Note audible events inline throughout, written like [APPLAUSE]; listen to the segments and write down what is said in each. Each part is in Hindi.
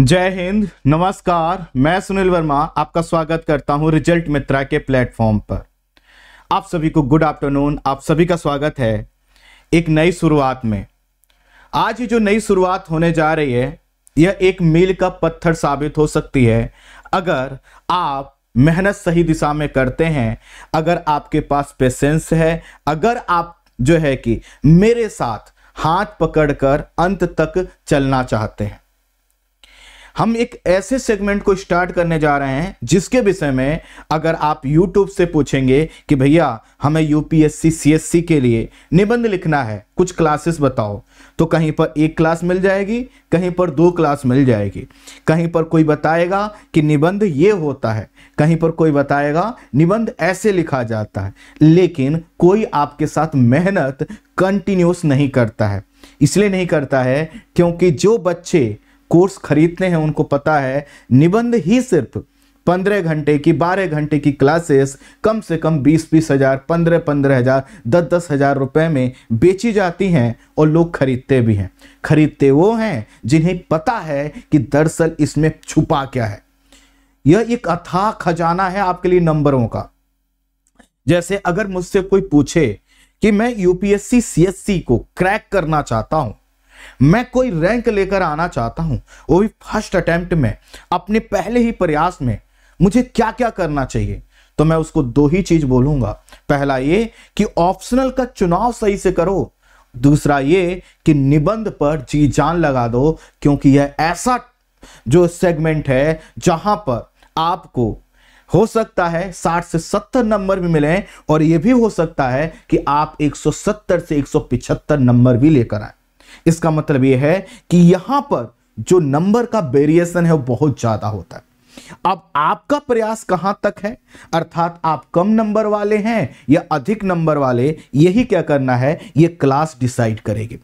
जय हिंद नमस्कार मैं सुनील वर्मा आपका स्वागत करता हूं रिजल्ट मित्रा के प्लेटफॉर्म पर आप सभी को गुड आफ्टरनून आप सभी का स्वागत है एक नई शुरुआत में आज ही जो नई शुरुआत होने जा रही है यह एक मील का पत्थर साबित हो सकती है अगर आप मेहनत सही दिशा में करते हैं अगर आपके पास पेशेंस है अगर आप जो है कि मेरे साथ हाथ पकड़कर अंत तक चलना चाहते हैं हम एक ऐसे सेगमेंट को स्टार्ट करने जा रहे हैं जिसके विषय में अगर आप यूट्यूब से पूछेंगे कि भैया हमें यूपीएससी सीएससी के लिए निबंध लिखना है कुछ क्लासेस बताओ तो कहीं पर एक क्लास मिल जाएगी कहीं पर दो क्लास मिल जाएगी कहीं पर कोई बताएगा कि निबंध ये होता है कहीं पर कोई बताएगा निबंध ऐसे लिखा जाता है लेकिन कोई आपके साथ मेहनत कंटिन्यूस नहीं करता है इसलिए नहीं करता है क्योंकि जो बच्चे कोर्स खरीदते हैं उनको पता है निबंध ही सिर्फ पंद्रह घंटे की बारह घंटे की क्लासेस कम से कम बीस बीस हज़ार पंद्रह पंद्रह हज़ार दस दस हज़ार रुपए में बेची जाती हैं और लोग खरीदते भी हैं खरीदते वो हैं जिन्हें पता है कि दरअसल इसमें छुपा क्या है यह एक अथाह खजाना है आपके लिए नंबरों का जैसे अगर मुझसे कोई पूछे कि मैं यूपीएससी सीएससी को क्रैक करना चाहता हूं मैं कोई रैंक लेकर आना चाहता हूं वो भी फर्स्ट अटेम्प्ट में अपने पहले ही प्रयास में मुझे क्या क्या करना चाहिए तो मैं उसको दो ही चीज बोलूंगा पहला ये कि ऑप्शनल का चुनाव सही से करो दूसरा ये कि निबंध पर जी जान लगा दो क्योंकि यह ऐसा जो सेगमेंट है जहां पर आपको हो सकता है 60 से 70 नंबर भी मिले और यह भी हो सकता है कि आप 170 से 175 नंबर भी लेकर आए इसका मतलब यह है कि यहां पर जो नंबर का वेरिएशन है वो बहुत ज्यादा होता है अब आपका प्रयास कहां तक है अर्थात आप कम नंबर वाले हैं या अधिक नंबर वाले यही क्या करना है ये क्लास डिसाइड करेगी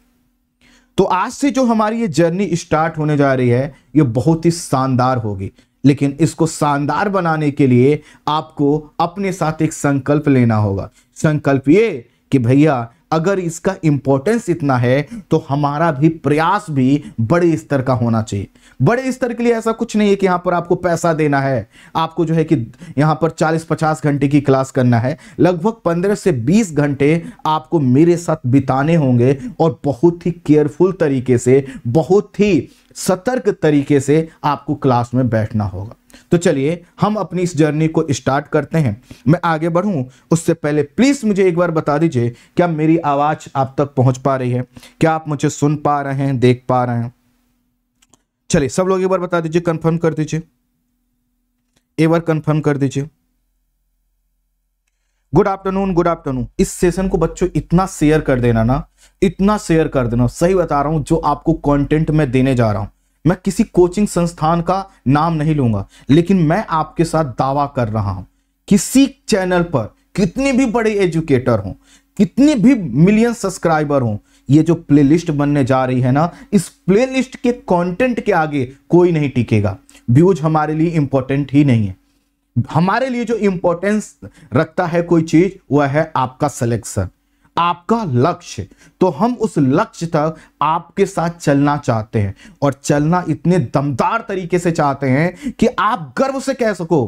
तो आज से जो हमारी ये जर्नी स्टार्ट होने जा रही है ये बहुत ही शानदार होगी लेकिन इसको शानदार बनाने के लिए आपको अपने साथ एक संकल्प लेना होगा संकल्प ये कि भैया अगर इसका इंपॉर्टेंस इतना है तो हमारा भी प्रयास भी बड़े स्तर का होना चाहिए बड़े स्तर के लिए ऐसा कुछ नहीं है कि यहाँ पर आपको पैसा देना है आपको जो है कि यहाँ पर 40-50 घंटे की क्लास करना है लगभग 15 से 20 घंटे आपको मेरे साथ बिताने होंगे और बहुत ही केयरफुल तरीके से बहुत ही सतर्क तरीके से आपको क्लास में बैठना होगा तो चलिए हम अपनी इस जर्नी को स्टार्ट करते हैं मैं आगे बढ़ूं उससे पहले प्लीज़ मुझे एक बार बता दीजिए क्या मेरी आवाज़ आप तक पहुंच पा रही है क्या आप मुझे सुन पा रहे हैं देख पा रहे हैं चलिए सब लोग एक बार बता दीजिए कंफर्म कर दीजिए एक बार कंफर्म कर दीजिए गुड आफ्टरनून गुड आफ्टरनून इस सेशन को बच्चों इतना शेयर कर देना ना इतना शेयर कर देना सही बता रहा हूं जो आपको कंटेंट मैं देने जा रहा हूं मैं किसी कोचिंग संस्थान का नाम नहीं लूंगा लेकिन मैं आपके साथ दावा कर रहा हूं किसी चैनल पर कितने भी बड़े एजुकेटर हो कितने भी मिलियन सब्सक्राइबर हो ये जो प्लेलिस्ट बनने जा रही है ना इस प्लेलिस्ट के कंटेंट के आगे कोई नहीं टिकेगा व्यूज हमारे लिए इंपॉर्टेंट ही नहीं है हमारे लिए जो इंपॉर्टेंस रखता है कोई चीज वह है आपका सिलेक्शन आपका लक्ष्य तो हम उस लक्ष्य तक आपके साथ चलना चाहते हैं और चलना इतने दमदार तरीके से चाहते हैं कि आप गर्व से कह सको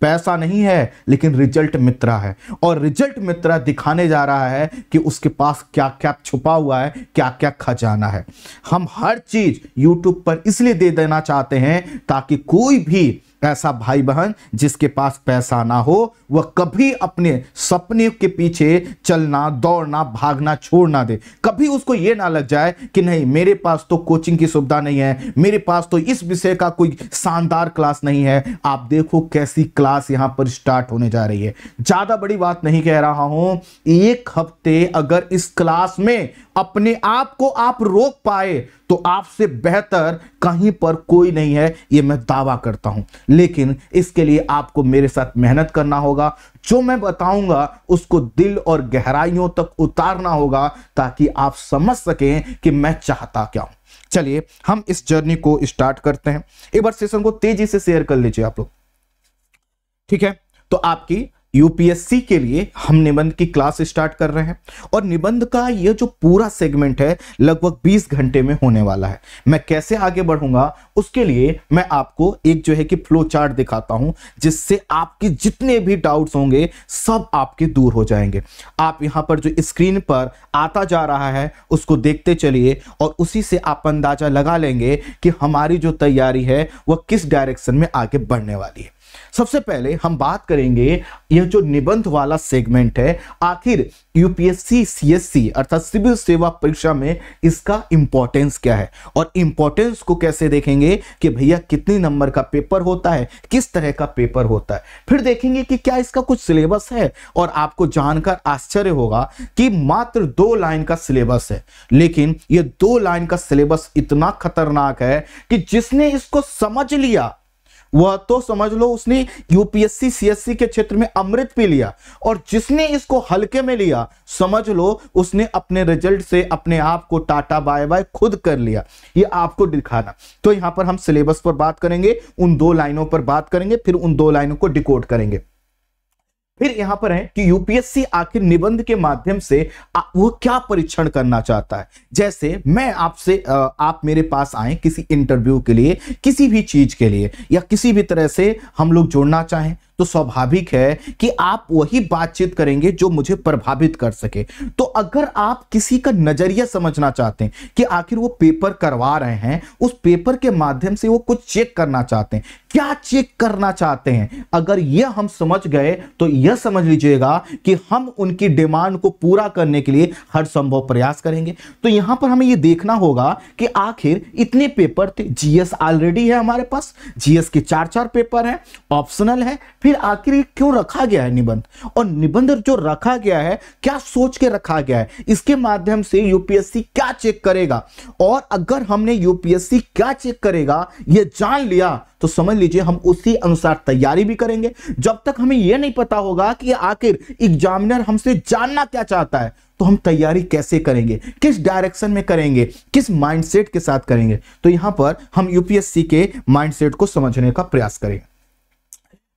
पैसा नहीं है लेकिन रिजल्ट मित्रा है और रिजल्ट मित्रा दिखाने जा रहा है कि उसके पास क्या क्या छुपा हुआ है क्या क्या खजाना है हम हर चीज़ यूट्यूब पर इसलिए दे देना चाहते हैं ताकि कोई भी ऐसा भाई बहन जिसके पास पैसा ना हो वह कभी अपने सपने के पीछे चलना दौड़ना भागना छोड़ ना दे कभी उसको यह ना लग जाए कि नहीं मेरे पास तो कोचिंग की सुविधा नहीं है मेरे पास तो इस विषय का कोई शानदार क्लास नहीं है आप देखो कैसी क्लास यहां पर स्टार्ट होने जा रही है ज्यादा बड़ी बात नहीं कह रहा हूं एक हफ्ते अगर इस क्लास में अपने आप को आप रोक पाए तो आपसे बेहतर कहीं पर कोई नहीं है यह मैं दावा करता हूं लेकिन इसके लिए आपको मेरे साथ मेहनत करना होगा जो मैं बताऊंगा उसको दिल और गहराइयों तक उतारना होगा ताकि आप समझ सकें कि मैं चाहता क्या हूं चलिए हम इस जर्नी को स्टार्ट करते हैं एक बार सेशन को तेजी से शेयर कर लीजिए आप लोग ठीक है तो आपकी यूपीएससी के लिए हम निबंध की क्लास स्टार्ट कर रहे हैं और निबंध का ये जो पूरा सेगमेंट है लगभग 20 घंटे में होने वाला है मैं कैसे आगे बढ़ूंगा उसके लिए मैं आपको एक जो है कि फ्लो चार्ट दिखाता हूं जिससे आपके जितने भी डाउट्स होंगे सब आपके दूर हो जाएंगे आप यहां पर जो स्क्रीन पर आता जा रहा है उसको देखते चलिए और उसी से आप अंदाजा लगा लेंगे कि हमारी जो तैयारी है वह किस डायरेक्शन में आगे बढ़ने वाली है सबसे पहले हम बात करेंगे यह जो निबंध वाला सेगमेंट है आखिर यूपीएससी सीएससी अर्थात सिविल सेवा परीक्षा में इसका इंपॉर्टेंस क्या है और इंपॉर्टेंस को कैसे देखेंगे कि भैया कितने नंबर का पेपर होता है किस तरह का पेपर होता है फिर देखेंगे कि क्या इसका कुछ सिलेबस है और आपको जानकर आश्चर्य होगा कि मात्र दो लाइन का सिलेबस है लेकिन यह दो लाइन का सिलेबस इतना खतरनाक है कि जिसने इसको समझ लिया वह तो समझ लो उसने यूपीएससी सीएससी के क्षेत्र में अमृत पी लिया और जिसने इसको हल्के में लिया समझ लो उसने अपने रिजल्ट से अपने आप को टाटा बाय बाय खुद कर लिया ये आपको दिखाना तो यहां पर हम सिलेबस पर बात करेंगे उन दो लाइनों पर बात करेंगे फिर उन दो लाइनों को डिकोड करेंगे फिर यहां पर है कि यूपीएससी आखिर निबंध के माध्यम से वो क्या परीक्षण करना चाहता है जैसे मैं आपसे आप मेरे पास आए किसी इंटरव्यू के लिए किसी भी चीज के लिए या किसी भी तरह से हम लोग जोड़ना चाहें तो स्वाभाविक है कि आप वही बातचीत करेंगे जो मुझे प्रभावित कर सके तो अगर आप किसी का नजरिया समझना चाहते हैं कि आखिर वो पेपर करवा रहे हैं उस पेपर के माध्यम से वो कुछ चेक करना चाहते हैं क्या चेक करना चाहते हैं अगर यह हम समझ गए तो यह समझ लीजिएगा कि हम उनकी डिमांड को पूरा करने के लिए हर संभव प्रयास करेंगे तो यहां पर हमें यह देखना होगा कि आखिर इतने पेपर थे जीएस ऑलरेडी है हमारे पास जीएस के चार चार पेपर हैं ऑप्शनल है फिर फिर आखिर ये क्यों रखा गया है निबंध और निबंध जो रखा गया है क्या सोच के रखा गया है इसके माध्यम से यूपीएससी क्या चेक करेगा और अगर हमने यूपीएससी क्या चेक करेगा ये जान लिया तो समझ लीजिए हम उसी अनुसार तैयारी भी करेंगे जब तक हमें यह नहीं पता होगा कि आखिर एग्जामिनर हमसे जानना क्या चाहता है तो हम तैयारी कैसे करेंगे किस डायरेक्शन में करेंगे किस माइंडसेट के साथ करेंगे तो यहां पर हम यूपीएससी के माइंडसेट को समझने का प्रयास करेंगे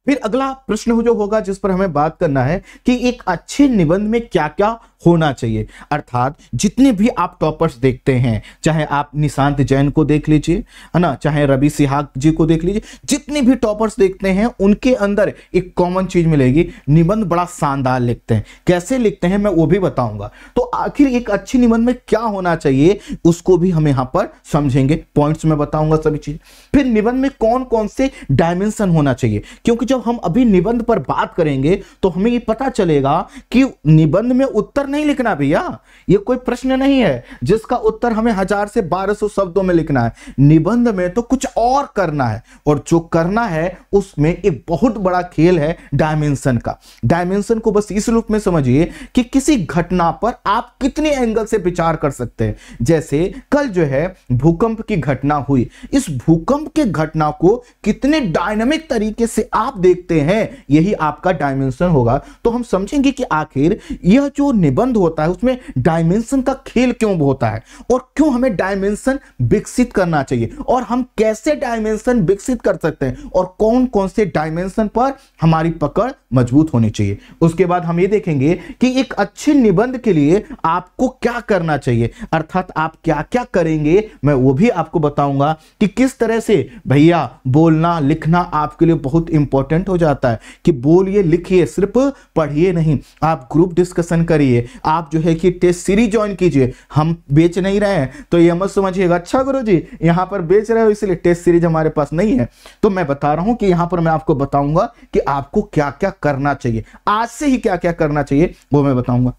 फिर अगला प्रश्न जो होगा जिस पर हमें बात करना है कि एक अच्छे निबंध में क्या क्या होना चाहिए अर्थात जितने भी आप टॉपर्स देखते हैं चाहे आप निशांत जैन को देख लीजिए है ना चाहे रवि सिहाग जी को देख लीजिए जितने भी टॉपर्स देखते हैं उनके अंदर एक कॉमन चीज मिलेगी निबंध बड़ा शानदार लिखते हैं कैसे लिखते हैं मैं वो भी बताऊंगा तो आखिर एक अच्छे निबंध में क्या होना चाहिए उसको भी हम यहाँ पर समझेंगे पॉइंट्स में बताऊंगा सभी चीज फिर निबंध में कौन कौन से डायमेंशन होना चाहिए क्योंकि जब जब हम अभी निबंध पर बात करेंगे तो हमें ये पता चलेगा कि निबंध में उत्तर नहीं लिखना भैया ये कोई प्रश्न नहीं है जिसका उत्तर हमें हजार से बारह सौ शब्दों में लिखना है निबंध में तो कुछ और करना है और जो करना है उसमें एक बहुत बड़ा खेल है डायमेंशन का डायमेंशन को बस इस रूप में समझिए कि किसी घटना पर आप कितने एंगल से विचार कर सकते हैं जैसे कल जो है भूकंप की घटना हुई इस भूकंप के घटना को कितने डायनेमिक तरीके से आप देखते हैं यही आपका डायमेंशन होगा तो हम समझेंगे कि आखिर यह जो निबंध होता है उसमें डायमेंशन का खेल क्यों होता है और क्यों हमें डायमेंशन विकसित करना चाहिए और हम कैसे डायमेंशन विकसित कर सकते हैं और कौन कौन से डायमेंशन पर हमारी पकड़ मजबूत होनी चाहिए उसके बाद हम ये देखेंगे कि एक अच्छे निबंध के लिए आपको क्या करना चाहिए अर्थात आप क्या क्या करेंगे मैं वो भी आपको बताऊंगा कि किस तरह से भैया बोलना लिखना आपके लिए बहुत इंपॉर्टेंट इंपॉर्टेंट हो जाता है कि बोलिए लिखिए सिर्फ पढ़िए नहीं आप ग्रुप डिस्कशन करिए आप जो है कि टेस्ट सीरीज ज्वाइन कीजिए हम बेच नहीं रहे हैं तो ये मत समझिएगा अच्छा गुरु जी यहाँ पर बेच रहे हो इसलिए टेस्ट सीरीज हमारे पास नहीं है तो मैं बता रहा हूँ कि यहाँ पर मैं आपको बताऊंगा कि आपको क्या क्या करना चाहिए आज से ही क्या क्या करना चाहिए वो मैं बताऊंगा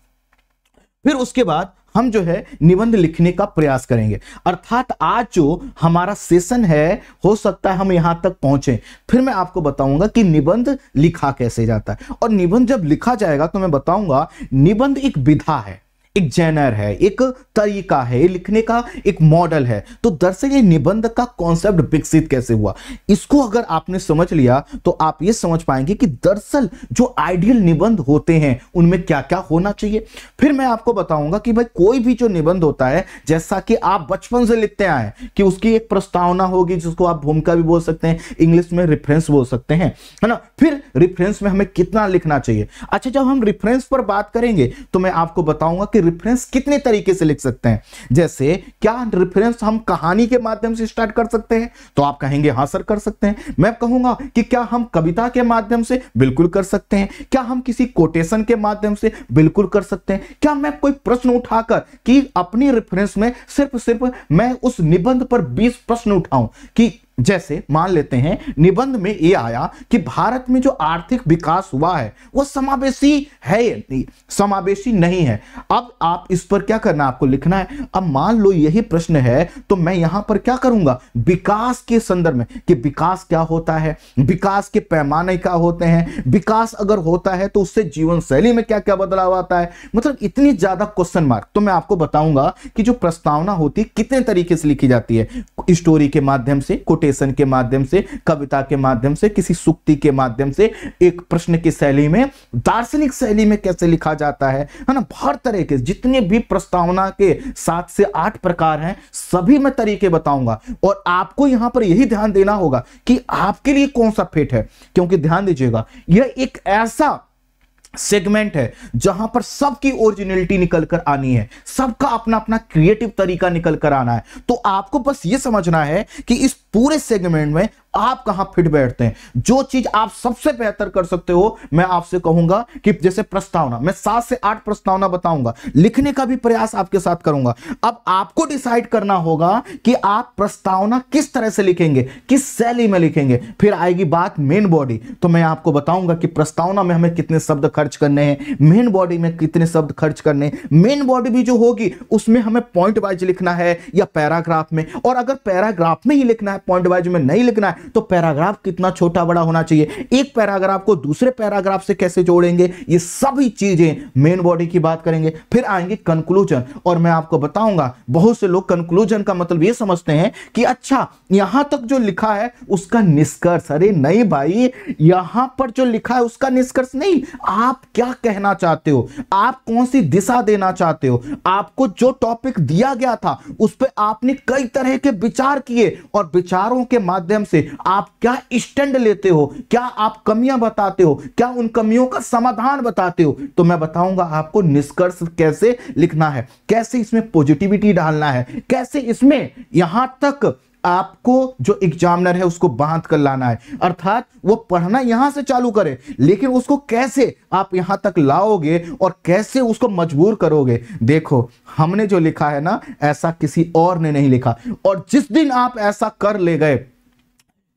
फिर उसके बाद हम जो है निबंध लिखने का प्रयास करेंगे अर्थात आज जो हमारा सेशन है हो सकता है हम यहां तक पहुंचे फिर मैं आपको बताऊंगा कि निबंध लिखा कैसे जाता है और निबंध जब लिखा जाएगा तो मैं बताऊंगा निबंध एक विधा है एक जैनर है एक तरीका है लिखने का एक मॉडल है तो दरअसल ये निबंध का कॉन्सेप्ट विकसित कैसे हुआ इसको अगर आपने समझ लिया तो आप ये समझ पाएंगे कि दरअसल जो आइडियल निबंध होते हैं उनमें क्या क्या होना चाहिए फिर मैं आपको बताऊंगा कि भाई कोई भी जो निबंध होता है जैसा कि आप बचपन से लिखते आए कि उसकी एक प्रस्तावना होगी जिसको आप भूमिका भी बोल सकते हैं इंग्लिश में रिफरेंस बोल सकते हैं है ना फिर रिफरेंस में हमें कितना लिखना चाहिए अच्छा जब हम रिफरेंस पर बात करेंगे तो मैं आपको बताऊंगा कि रिफरेंस कितने तरीके से लिख सकते हैं जैसे क्या रिफरेंस हम कहानी के माध्यम से स्टार्ट कर सकते हैं तो आप कहेंगे हाँ सर कर सकते हैं मैं कहूंगा कि क्या हम कविता के माध्यम से बिल्कुल कर सकते हैं क्या हम किसी कोटेशन के माध्यम से बिल्कुल कर सकते हैं क्या मैं कोई प्रश्न उठाकर कि अपनी रेफरेंस में सिर्फ सिर्फ मैं उस निबंध पर बीस प्रश्न उठाऊं कि जैसे मान लेते हैं निबंध में ये आया कि भारत में जो आर्थिक विकास हुआ है वो समावेशी है नहीं समावेशी नहीं है अब आप इस पर क्या करना आपको लिखना है अब मान लो यही प्रश्न है तो मैं यहां पर क्या करूंगा विकास के संदर्भ में कि विकास क्या होता है विकास के पैमाने क्या होते हैं विकास अगर होता है तो उससे जीवन शैली में क्या क्या बदलाव आता है मतलब इतनी ज्यादा क्वेश्चन मार्क तो मैं आपको बताऊंगा कि जो प्रस्तावना होती है कितने तरीके से लिखी जाती है स्टोरी के माध्यम से कुट कोटेशन के माध्यम से कविता के माध्यम से किसी सुक्ति के माध्यम से एक प्रश्न की शैली में दार्शनिक शैली में कैसे लिखा जाता है है ना हर तरह के जितने भी प्रस्तावना के सात से आठ प्रकार हैं सभी मैं तरीके बताऊंगा और आपको यहां पर यही ध्यान देना होगा कि आपके लिए कौन सा फिट है क्योंकि ध्यान दीजिएगा यह एक ऐसा सेगमेंट है जहां पर सबकी ओरिजिनलिटी निकल कर आनी है सबका अपना अपना क्रिएटिव तरीका निकल कर आना है तो आपको बस ये समझना है कि इस पूरे सेगमेंट में आप कहां फिट बैठते हैं जो चीज आप सबसे बेहतर कर सकते हो मैं आपसे कहूंगा कि जैसे प्रस्तावना मैं सात से आठ प्रस्तावना बताऊंगा लिखने का भी प्रयास आपके साथ करूंगा अब आपको डिसाइड करना होगा कि आप प्रस्तावना किस तरह से लिखेंगे किस शैली में लिखेंगे फिर आएगी बात मेन बॉडी तो मैं आपको बताऊंगा कि प्रस्तावना में हमें कितने शब्द खर्च करने हैं मेन बॉडी में कितने शब्द खर्च करने मेन बॉडी भी जो होगी उसमें हमें पॉइंट वाइज लिखना है या पैराग्राफ में और अगर पैराग्राफ में ही लिखना है पॉइंट वाइज में नहीं लिखना है तो पैराग्राफ कितना छोटा बड़ा होना चाहिए एक पैराग्राफ को दूसरे पैराग्राफ से कैसे जोड़ेंगे ये सभी चीजें मेन बॉडी की बात करेंगे फिर आएंगे कंक्लूजन और मैं आपको बताऊंगा बहुत से लोग कंक्लूजन का मतलब ये समझते हैं कि अच्छा यहां तक जो लिखा है उसका निष्कर्ष अरे नहीं भाई यहां पर जो लिखा है उसका निष्कर्ष नहीं आप क्या कहना चाहते हो आप कौन सी दिशा देना चाहते हो आपको जो टॉपिक दिया गया था उस पर आपने कई तरह के विचार किए और विचारों के माध्यम से आप क्या स्टैंड लेते हो क्या आप कमियां बताते हो क्या उन कमियों का समाधान बताते हो तो मैं बताऊंगा आपको निष्कर्ष कैसे लिखना है कैसे इसमें पॉजिटिविटी डालना है कैसे इसमें यहां तक आपको जो एग्जामिनर है उसको बांध कर लाना है अर्थात वो पढ़ना यहां से चालू करे लेकिन उसको कैसे आप यहां तक लाओगे और कैसे उसको मजबूर करोगे देखो हमने जो लिखा है ना ऐसा किसी और ने नहीं लिखा और जिस दिन आप ऐसा कर ले गए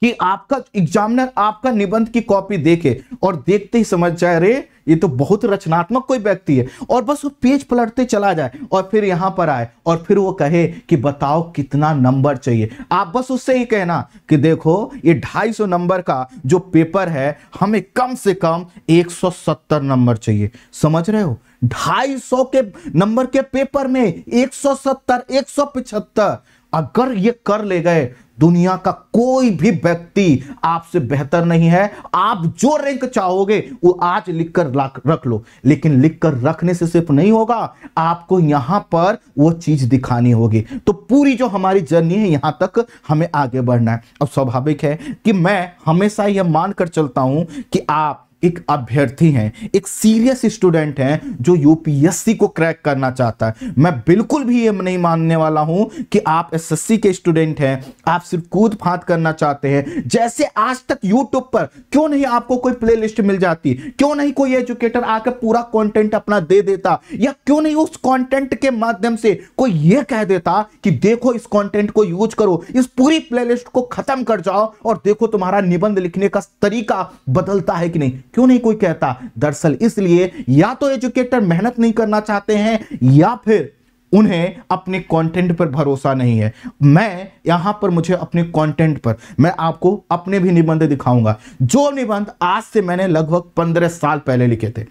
कि आपका एग्जामिनर आपका निबंध की कॉपी देखे और देखते ही समझ जाए रे ये तो बहुत रचनात्मक कोई व्यक्ति है और बस वो पेज पलटते चला जाए और फिर यहां पर आए और फिर वो कहे कि बताओ कितना नंबर चाहिए आप बस उससे ही कहना कि देखो ये 250 नंबर का जो पेपर है हमें कम से कम 170 नंबर चाहिए समझ रहे हो 250 के नंबर के पेपर में 170 175 अगर ये कर ले गए दुनिया का कोई भी व्यक्ति आपसे बेहतर नहीं है आप जो रैंक चाहोगे वो आज लिखकर रख लो लेकिन लिखकर रखने से सिर्फ नहीं होगा आपको यहां पर वो चीज दिखानी होगी तो पूरी जो हमारी जर्नी है यहां तक हमें आगे बढ़ना है अब स्वाभाविक है कि मैं हमेशा यह मानकर चलता हूं कि आप एक अभ्यर्थी हैं एक सीरियस स्टूडेंट हैं जो यूपीएससी को क्रैक करना चाहता है मैं बिल्कुल भी ये नहीं मानने वाला हूं कि आप एसएससी के स्टूडेंट हैं आप सिर्फ कूद फात करना चाहते हैं जैसे आज तक यूट्यूब पर क्यों नहीं आपको कोई प्ले मिल जाती क्यों नहीं कोई एजुकेटर आकर पूरा कॉन्टेंट अपना दे देता या क्यों नहीं उस कॉन्टेंट के माध्यम से कोई यह कह देता कि देखो इस कॉन्टेंट को यूज करो इस पूरी प्ले को खत्म कर जाओ और देखो तुम्हारा निबंध लिखने का तरीका बदलता है कि नहीं क्यों नहीं कोई कहता दरअसल इसलिए या तो एजुकेटर मेहनत नहीं करना चाहते हैं या फिर उन्हें अपने कंटेंट पर भरोसा नहीं है मैं यहां पर मुझे अपने कंटेंट पर मैं आपको अपने भी निबंध दिखाऊंगा जो निबंध आज से मैंने लगभग पंद्रह साल पहले लिखे थे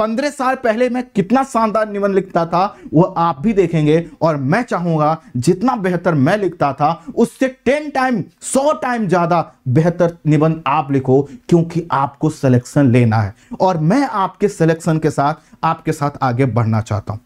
पंद्रह साल पहले मैं कितना शानदार निबंध लिखता था वह आप भी देखेंगे और मैं चाहूंगा जितना बेहतर मैं लिखता था उससे टेन टाइम सौ टाइम ज्यादा बेहतर निबंध आप लिखो क्योंकि आपको सिलेक्शन लेना है और मैं आपके सिलेक्शन के साथ आपके साथ आगे बढ़ना चाहता हूं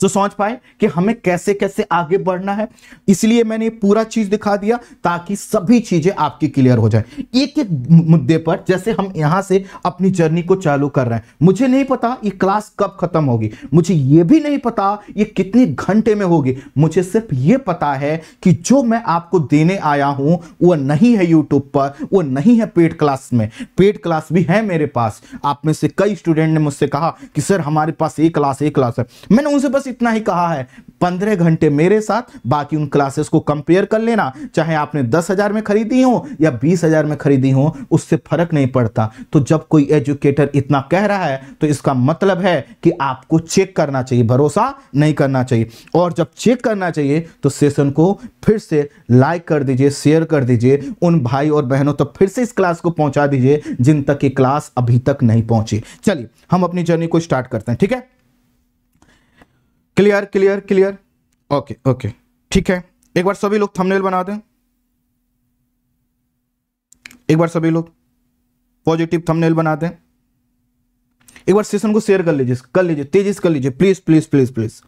तो समझ पाए कि हमें कैसे कैसे आगे बढ़ना है इसलिए मैंने पूरा चीज दिखा दिया ताकि सभी चीजें आपकी क्लियर हो जाए एक एक मुद्दे पर जैसे हम यहां से अपनी जर्नी को चालू कर रहे हैं मुझे नहीं पता ये क्लास कब खत्म होगी मुझे ये भी नहीं पता ये कितने घंटे में होगी मुझे सिर्फ ये पता है कि जो मैं आपको देने आया हूं वह नहीं है यूट्यूब पर वह नहीं है पेड क्लास में पेड क्लास भी है मेरे पास आप में से कई स्टूडेंट ने मुझसे कहा कि सर हमारे पास एक क्लास एक क्लास है मैंने उन उनसे बस इतना ही कहा है पंद्रह घंटे मेरे साथ बाकी उन क्लासेस को कंपेयर कर लेना चाहे आपने दस हजार में खरीदी हो या बीस हजार में खरीदी हो उससे फर्क नहीं पड़ता तो जब कोई एजुकेटर इतना कह रहा है तो इसका मतलब है कि आपको चेक करना चाहिए भरोसा नहीं करना चाहिए और जब चेक करना चाहिए तो सेशन को फिर से लाइक कर दीजिए शेयर कर दीजिए उन भाई और बहनों तक तो फिर से इस क्लास को पहुंचा दीजिए जिन तक ये क्लास अभी तक नहीं पहुंची चलिए हम अपनी जर्नी को स्टार्ट करते हैं ठीक है clear clear clear okay okay ठीक है एक बार सभी लोग थंबनेल बना दें एक बार सभी लोग पॉजिटिव थंबनेल बना दें एक बार सेशन को शेयर कर लीजिए कर लीजिए तेजी से कर लीजिए प्लीज प्लीज प्लीज प्लीज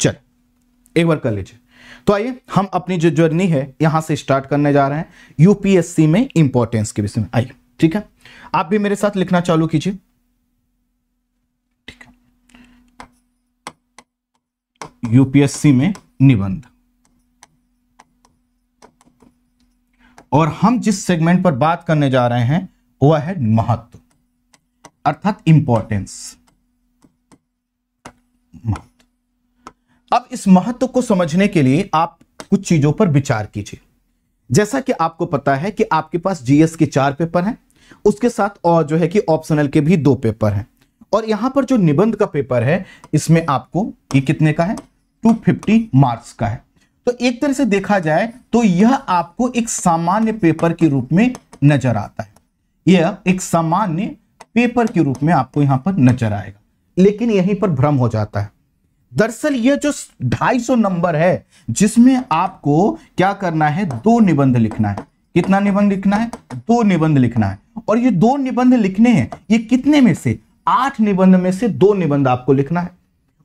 चल एक बार कर लीजिए तो आइए हम अपनी जो जर्नी है यहां से स्टार्ट करने जा रहे हैं यूपीएससी में इंपॉर्टेंस के विषय में आइए ठीक है आप भी मेरे साथ लिखना चालू कीजिए ठीक है यूपीएससी में निबंध और हम जिस सेगमेंट पर बात करने जा रहे हैं वह है महत्व अर्थात इंपॉर्टेंस महत्व अब इस महत्व को समझने के लिए आप कुछ चीजों पर विचार कीजिए जैसा कि आपको पता है कि आपके पास जीएस के चार पेपर हैं उसके साथ और जो है कि ऑप्शनल के भी दो पेपर हैं और यहां पर जो निबंध का पेपर है इसमें आपको ये कितने का है 250 मार्क्स का है तो एक तरह से देखा जाए तो यह आपको एक सामान्य पेपर के रूप में नजर आता है यह एक सामान्य पेपर के रूप में आपको यहां पर नजर आएगा लेकिन यहीं पर भ्रम हो जाता है दरअसल यह जो 250 नंबर है जिसमें आपको क्या करना है दो निबंध लिखना है कितना निबंध लिखना है दो निबंध लिखना है और ये दो निबंध लिखने हैं ये कितने में से आठ निबंध में से दो निबंध आपको लिखना है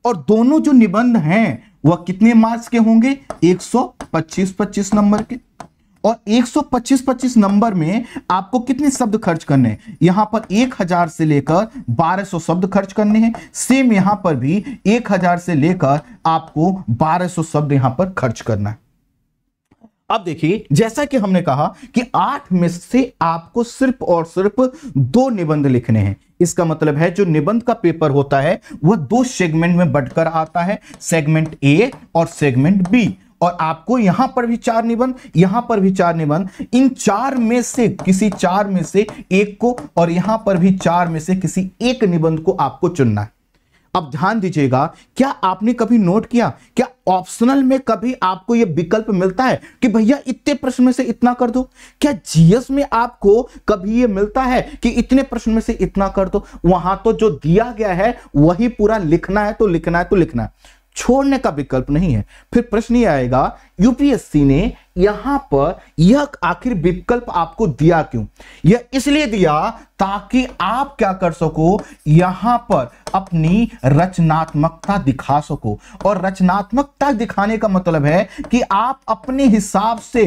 और दोनों जो निबंध हैं वह कितने मार्क्स के होंगे 125 25 नंबर के और 125 25 नंबर में आपको कितने शब्द खर्च करने हैं यहां पर 1000 से लेकर 1200 शब्द खर्च करने हैं सेम यहां पर भी 1000 से लेकर आपको 1200 शब्द यहां पर खर्च करना है अब देखिए जैसा कि हमने कहा कि आठ में से आपको सिर्फ और सिर्फ दो निबंध लिखने हैं इसका मतलब है जो निबंध का पेपर होता है वह दो सेगमेंट में बढ़कर आता है सेगमेंट ए और सेगमेंट बी और आपको यहां पर भी चार निबंध यहां पर भी चार निबंध इन चार में से किसी चार में से एक को और यहां पर भी चार में से किसी एक निबंध को आपको चुनना है अब ध्यान दीजिएगा क्या आपने कभी नोट किया क्या ऑप्शनल में कभी आपको यह विकल्प मिलता है कि भैया इतने प्रश्न में से इतना कर दो क्या जीएस में आपको कभी यह मिलता है कि इतने प्रश्न में से इतना कर दो वहां तो जो दिया गया है वही पूरा लिखना है तो लिखना है तो लिखना है छोड़ने का विकल्प नहीं है फिर प्रश्न ये आएगा यूपीएससी ने यहां पर यह आखिर विकल्प आपको दिया क्यों यह इसलिए दिया ताकि आप क्या कर सको यहां पर अपनी रचनात्मकता दिखा सको और रचनात्मकता दिखाने का मतलब है कि आप अपने हिसाब से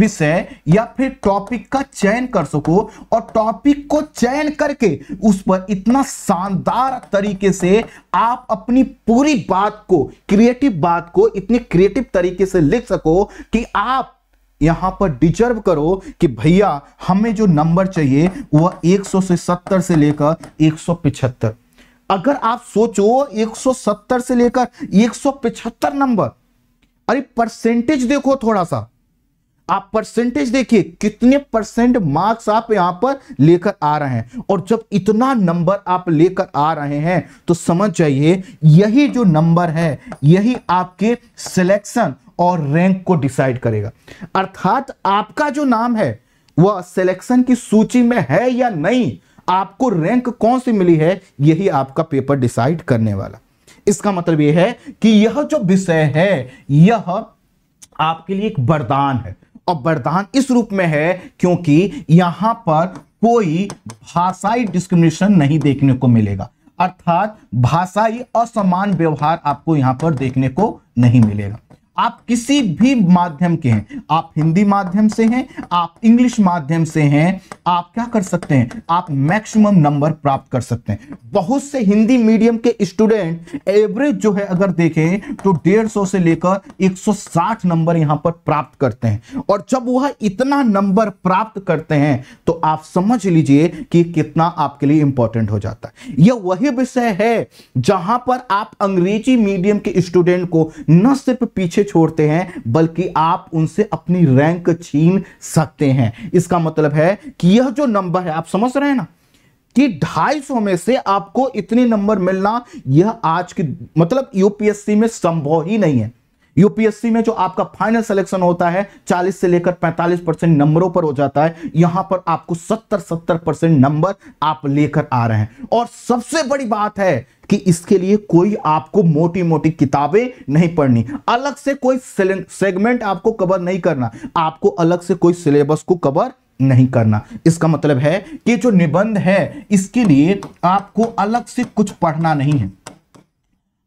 विषय या फिर टॉपिक का चयन कर सको और टॉपिक को चयन करके उस पर इतना शानदार तरीके से आप अपनी पूरी बात को क्रिएटिव बात को इतनी क्रिएटिव तरीके से लिख सको कि आप यहां पर डिजर्व करो कि भैया हमें जो नंबर चाहिए वह 100 से 70 से लेकर 175 अगर आप सोचो 170 से लेकर 175 नंबर अरे परसेंटेज देखो थोड़ा सा आप परसेंटेज देखिए कितने परसेंट मार्क्स आप यहां पर लेकर आ रहे हैं और जब इतना नंबर आप लेकर आ रहे हैं तो समझ जाइए यही जो नंबर है यही आपके सिलेक्शन और रैंक को डिसाइड करेगा अर्थात आपका जो नाम है वह सिलेक्शन की सूची में है या नहीं आपको रैंक कौन सी मिली है यही आपका पेपर डिसाइड करने वाला इसका मतलब यह है कि यह जो विषय है यह आपके लिए एक वरदान है और वरदान इस रूप में है क्योंकि यहां पर कोई भाषाई डिस्क्रिमिनेशन नहीं देखने को मिलेगा अर्थात भाषाई असमान व्यवहार आपको यहां पर देखने को नहीं मिलेगा आप किसी भी माध्यम के हैं आप हिंदी माध्यम से हैं आप इंग्लिश माध्यम से हैं आप क्या कर सकते हैं आप मैक्सिमम नंबर प्राप्त कर सकते हैं बहुत से हिंदी मीडियम के स्टूडेंट एवरेज जो है अगर देखें तो 150 से लेकर 160 नंबर यहां पर प्राप्त करते हैं और जब वह इतना नंबर प्राप्त करते हैं तो आप समझ लीजिए कि कितना आपके लिए इंपॉर्टेंट हो जाता है यह वही विषय है जहां पर आप अंग्रेजी मीडियम के स्टूडेंट को न सिर्फ पीछे पीछे छोड़ते हैं बल्कि आप उनसे अपनी रैंक छीन सकते हैं इसका मतलब है कि यह जो नंबर है आप समझ रहे हैं ना कि 250 में से आपको इतने नंबर मिलना यह आज की मतलब यूपीएससी में संभव ही नहीं है यूपीएससी में जो आपका फाइनल सिलेक्शन होता है 40 से लेकर 45 परसेंट नंबरों पर हो जाता है यहां पर आपको 70-70 परसेंट नंबर आप लेकर आ रहे हैं और सबसे बड़ी बात है कि इसके लिए कोई आपको मोटी मोटी किताबें नहीं पढ़नी अलग से कोई सेगमेंट आपको कवर नहीं करना आपको अलग से कोई सिलेबस को कवर नहीं करना इसका मतलब है कि जो निबंध है इसके लिए आपको अलग से कुछ पढ़ना नहीं है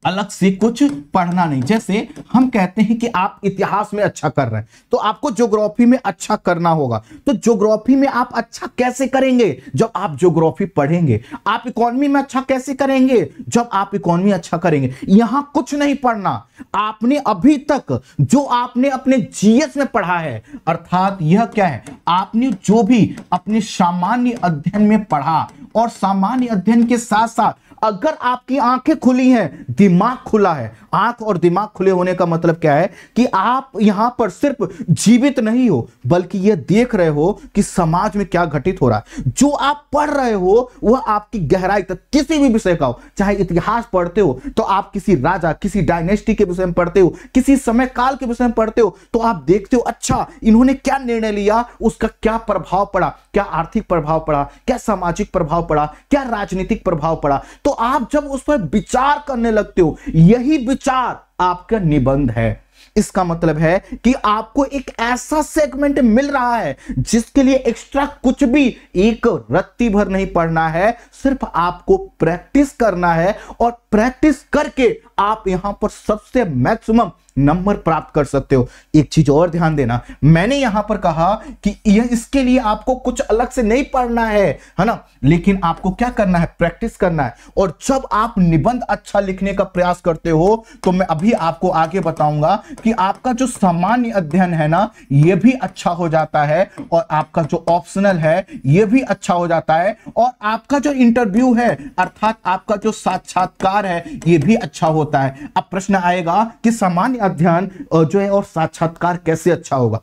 अलग से कुछ पढ़ना नहीं जैसे हम कहते हैं कि आप इतिहास में अच्छा कर रहे हैं तो आपको ज्योग्राफी में अच्छा करना होगा तो ज्योग्राफी में आप अच्छा कैसे करेंगे जब आप ज्योग्राफी पढ़ेंगे आप इकोनॉमी में अच्छा कैसे करेंगे जब आप इकोनॉमी अच्छा करेंगे यहां कुछ नहीं पढ़ना आपने अभी तक जो आपने अपने जीएस में पढ़ा है अर्थात यह क्या है आपने जो भी अपने सामान्य अध्ययन में पढ़ा और सामान्य अध्ययन के साथ साथ अगर आपकी आंखें खुली हैं दिमाग खुला है आंख और दिमाग खुले होने का मतलब क्या है कि आप यहां पर सिर्फ जीवित नहीं हो बल्कि यह देख रहे हो कि समाज में क्या घटित हो रहा है जो आप पढ़ रहे हो वह आपकी गहराई तक किसी भी विषय का हो चाहे इतिहास पढ़ते हो तो आप किसी राजा किसी डायनेस्टी के विषय में पढ़ते हो किसी समय काल के विषय में पढ़ते हो तो आप देखते हो अच्छा इन्होंने क्या निर्णय लिया उसका क्या प्रभाव पड़ा क्या आर्थिक प्रभाव पड़ा क्या सामाजिक प्रभाव पड़ा क्या राजनीतिक प्रभाव पड़ा तो आप जब उस पर विचार करने लगते हो यही विचार आपका निबंध है इसका मतलब है कि आपको एक ऐसा सेगमेंट मिल रहा है जिसके लिए एक्स्ट्रा कुछ भी एक रत्ती भर नहीं पढ़ना है सिर्फ आपको प्रैक्टिस करना है और प्रैक्टिस करके आप यहां पर सबसे मैक्सिमम नंबर प्राप्त कर सकते हो एक चीज और ध्यान देना मैंने यहां पर कहा कि यह इसके लिए आपको कुछ अलग से नहीं पढ़ना है है ना लेकिन आपको क्या करना है प्रैक्टिस करना है और जब आप निबंध अच्छा लिखने का प्रयास करते हो तो मैं अभी आपको आगे बताऊंगा कि आपका जो सामान्य अध्ययन है ना यह भी अच्छा हो जाता है और आपका जो ऑप्शनल है यह भी अच्छा हो जाता है और आपका जो इंटरव्यू है अर्थात आपका जो साक्षात्कार है यह भी अच्छा होता है अब प्रश्न आएगा कि सामान्य अध्ययन जो है और साक्षात्कार कैसे अच्छा होगा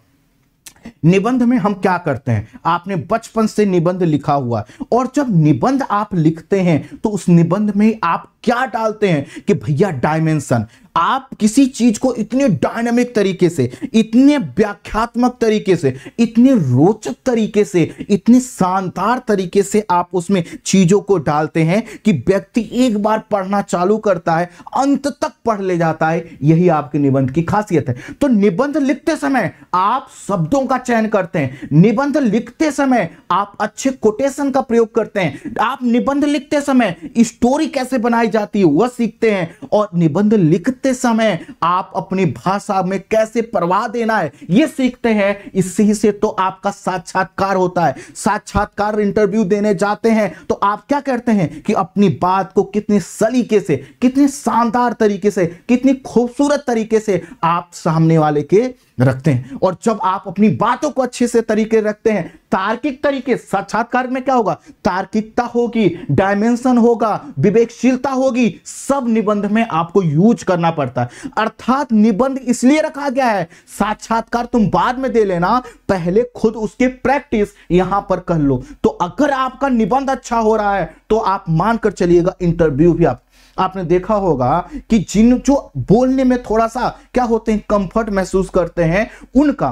निबंध में हम क्या करते हैं आपने बचपन से निबंध लिखा हुआ और जब निबंध आप लिखते हैं तो उस निबंध में आप क्या डालते हैं कि भैया डायमेंशन आप किसी चीज को इतने डायनेमिक तरीके से इतने व्याख्यात्मक तरीके से इतने रोचक तरीके से इतने शानदार तरीके से आप उसमें चीजों को डालते हैं कि व्यक्ति एक बार पढ़ना चालू करता है अंत तक पढ़ ले जाता है यही आपके निबंध की खासियत है तो निबंध लिखते समय आप शब्दों का चयन करते हैं निबंध लिखते समय आप अच्छे कोटेशन का प्रयोग करते हैं आप निबंध लिखते समय स्टोरी कैसे बनाई जाती है वह सीखते हैं और निबंध लिखते समय आप अपनी भाषा में कैसे प्रवाह देना है यह सीखते हैं इसी से तो आपका साक्षात्कार होता है साक्षात्कार इंटरव्यू देने जाते हैं तो आप क्या करते हैं कि अपनी बात को कितने सलीके से कितने शानदार तरीके से कितनी खूबसूरत तरीके से आप सामने वाले के रखते हैं और जब आप अपनी बातों को अच्छे से तरीके रखते हैं तार्किक तरीके साक्षात्कार में क्या होगा तार्किकता होगी डायमेंशन होगा विवेकशीलता होगी सब निबंध में आपको यूज करना पड़ता है अर्थात निबंध इसलिए रखा गया है साक्षात्कार तुम बाद में दे लेना पहले खुद उसके प्रैक्टिस यहां पर कर लो तो अगर आपका निबंध अच्छा हो रहा है तो आप मानकर चलिएगा इंटरव्यू भी आप आपने देखा होगा कि जिन जो बोलने में थोड़ा सा क्या होते हैं कंफर्ट महसूस करते हैं उनका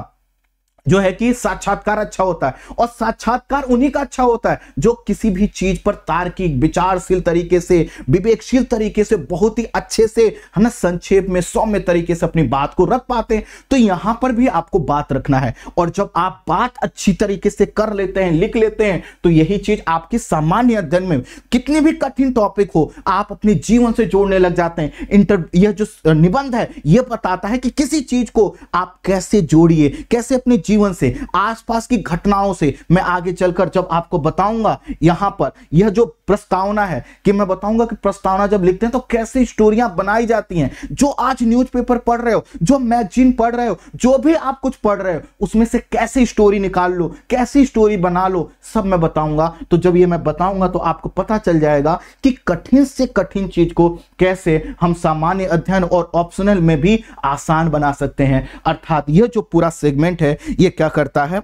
जो है कि साक्षात्कार अच्छा होता है और साक्षात्कार उन्हीं का अच्छा होता है जो किसी भी चीज पर तार्किक विचारशील तरीके से विवेकशील तरीके से बहुत ही अच्छे से है ना संक्षेप में सौम्य तरीके से अपनी बात को रख पाते हैं तो यहां पर भी आपको बात रखना है और जब आप बात अच्छी तरीके से कर लेते हैं लिख लेते हैं तो यही चीज आपकी सामान्य अध्ययन में कितनी भी कठिन टॉपिक हो आप अपने जीवन से जोड़ने लग जाते हैं इंटर यह जो निबंध है यह बताता है कि किसी चीज को आप कैसे जोड़िए कैसे अपने जीवन से आसपास की घटनाओं से मैं आगे चलकर जब आपको बताऊंगा यहां पर यह जो प्रस्तावना है कि मैं बताऊंगा कि प्रस्तावना जब लिखते हैं तो कैसे स्टोरियां बनाई जाती हैं जो आज न्यूज़पेपर पढ़ रहे हो जो मैगजीन पढ़ रहे हो जो भी आप कुछ पढ़ रहे हो उसमें से कैसे स्टोरी निकाल लो कैसे स्टोरी बना लो सब मैं बताऊंगा तो जब ये मैं बताऊंगा तो आपको पता चल जाएगा कि कठिन से कठिन चीज को कैसे हम सामान्य अध्ययन और ऑप्शनल में भी आसान बना सकते हैं अर्थात यह जो पूरा सेगमेंट है ये क्या करता है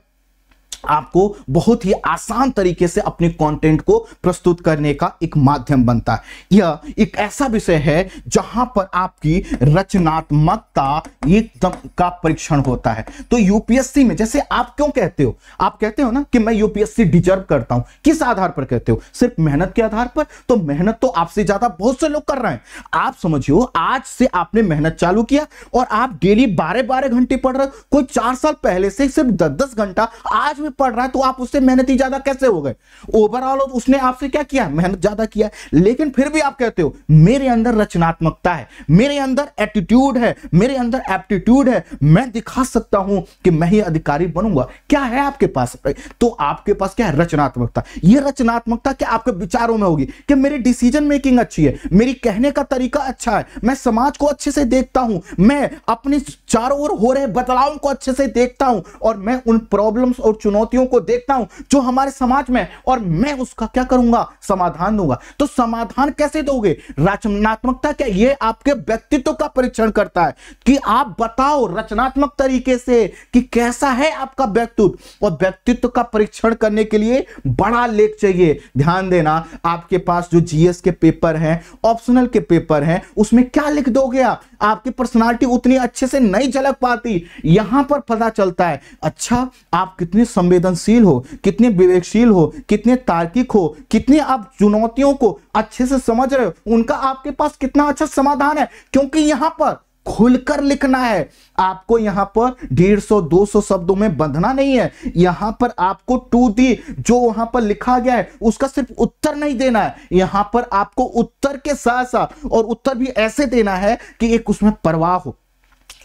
आपको बहुत ही आसान तरीके से अपने कंटेंट को प्रस्तुत करने का एक माध्यम बनता है यह एक ऐसा विषय है जहां पर आपकी रचनात्मकता एकदम का परीक्षण होता है तो यूपीएससी में जैसे आप क्यों कहते हो आप कहते हो ना कि मैं यूपीएससी डिजर्व करता हूं किस आधार पर कहते हो सिर्फ मेहनत के आधार पर तो मेहनत तो आपसे ज्यादा बहुत से लोग कर रहे हैं आप समझियो आज से आपने मेहनत चालू किया और आप डेली बारह बारह घंटे पढ़ रहे हो कोई चार साल पहले से सिर्फ दस दस घंटा आज भी पढ़ रहा है तो आप उससे मेहनती ज्यादा कैसे हो गए ओवरऑल उसने आपसे क्या किया मेहनत ज्यादा किया लेकिन फिर भी आप कहते हो मेरे अंदर रचनात्मकता है मेरे अंदर एटीट्यूड है मेरे अंदर एप्टीट्यूड है मैं दिखा सकता हूं कि मैं ही अधिकारी बनूंगा क्या है आपके पास तो आपके पास क्या है रचनात्मकता ये रचनात्मकता क्या आपके विचारों में होगी कि मेरी डिसीजन मेकिंग अच्छी है मेरी कहने का तरीका अच्छा है मैं समाज को अच्छे से देखता हूं मैं अपने चारों ओर हो रहे बदलाव को अच्छे से देखता हूं और मैं उन प्रॉब्लम्स और चुनौती चुनौतियों को देखता हूं जो हमारे समाज में और मैं उसका क्या करूंगा समाधान दूंगा तो समाधान कैसे दोगे रचनात्मकता क्या ये आपके व्यक्तित्व का परीक्षण करता है कि आप बताओ रचनात्मक तरीके से कि कैसा है आपका व्यक्तित्व और व्यक्तित्व का परीक्षण करने के लिए बड़ा लेख चाहिए ध्यान देना आपके पास जो जीएस के पेपर हैं ऑप्शनल के पेपर हैं उसमें क्या लिख दोगे आप आपकी पर्सनालिटी उतनी अच्छे से नहीं झलक पाती यहां पर पता चलता है अच्छा आप कितने समय संवेदनशील हो कितने विवेकशील हो कितने तार्किक हो कितने आप चुनौतियों को अच्छे से समझ रहे हो उनका आपके पास कितना अच्छा समाधान है क्योंकि यहां पर खुलकर लिखना है आपको यहां पर डेढ़ सौ दो सौ शब्दों में बंधना नहीं है यहां पर आपको टू दी जो वहां पर लिखा गया है उसका सिर्फ उत्तर नहीं देना है यहां पर आपको उत्तर के साथ साथ और उत्तर भी ऐसे देना है कि एक उसमें परवाह हो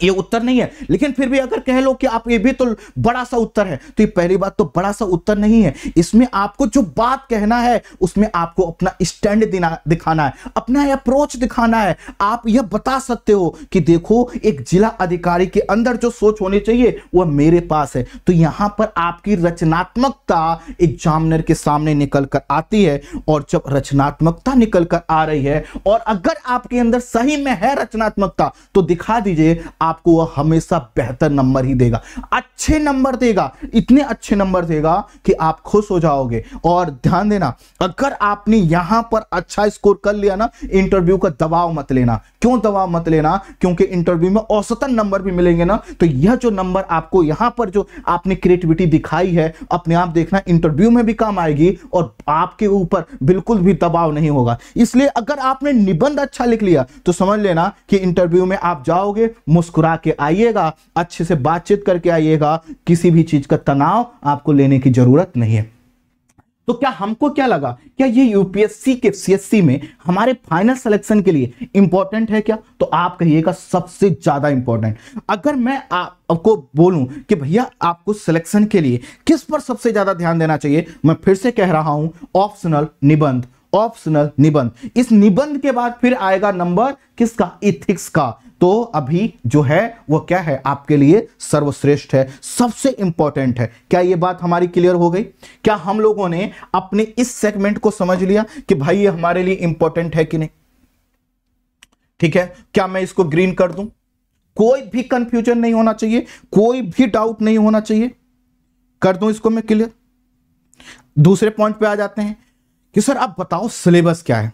ये उत्तर नहीं है लेकिन फिर भी अगर कह लो कि आप ये भी तो बड़ा सा उत्तर है तो ये पहली बात तो बड़ा सा उत्तर नहीं है इसमें आपको जो बात कहना है उसमें आपको अपना स्टैंड दिखाना है अपना अप्रोच दिखाना है आप यह बता सकते हो कि देखो एक जिला अधिकारी के अंदर जो सोच होनी चाहिए वह मेरे पास है तो यहां पर आपकी रचनात्मकता एग्जामिनर के सामने निकल कर आती है और जब रचनात्मकता निकल कर आ रही है और अगर आपके अंदर सही में है रचनात्मकता तो दिखा दीजिए आपको वह हमेशा बेहतर नंबर ही देगा अच्छे नंबर देगा इतने अच्छे नंबर देगा कि आप खुश हो जाओगे और ध्यान देना अगर आपने यहां पर अच्छा स्कोर कर लिया ना इंटरव्यू का दबाव मत लेना क्यों दबाव मत लेना क्योंकि इंटरव्यू में औसतन नंबर भी मिलेंगे ना तो यह जो नंबर आपको यहां पर जो आपने क्रिएटिविटी दिखाई है अपने आप देखना इंटरव्यू में भी काम आएगी और आपके ऊपर बिल्कुल भी दबाव नहीं होगा इसलिए अगर आपने निबंध अच्छा लिख लिया तो समझ लेना कि इंटरव्यू में आप जाओगे मुश्किल मुस्कुरा के आइएगा अच्छे से बातचीत करके आइएगा किसी भी चीज का तनाव आपको लेने की जरूरत नहीं है तो क्या हमको क्या लगा क्या ये यूपीएससी के सीएससी में हमारे फाइनल सिलेक्शन के लिए इंपॉर्टेंट है क्या तो आप कहिएगा सबसे ज्यादा इंपॉर्टेंट अगर मैं आपको बोलूं कि भैया आपको सिलेक्शन के लिए किस पर सबसे ज्यादा ध्यान देना चाहिए मैं फिर से कह रहा हूं ऑप्शनल निबंध ऑप्शनल निबंध इस निबंध के बाद फिर आएगा नंबर किसका इथिक्स का तो अभी जो है वो क्या है आपके लिए सर्वश्रेष्ठ है सबसे इंपॉर्टेंट है क्या ये बात हमारी क्लियर हो गई क्या हम लोगों ने अपने इस सेगमेंट को समझ लिया कि भाई ये हमारे लिए इंपॉर्टेंट है कि नहीं ठीक है क्या मैं इसको ग्रीन कर दूं कोई भी कंफ्यूजन नहीं होना चाहिए कोई भी डाउट नहीं होना चाहिए कर दूं इसको मैं क्लियर दूसरे पॉइंट पे आ जाते हैं कि सर आप बताओ सिलेबस क्या है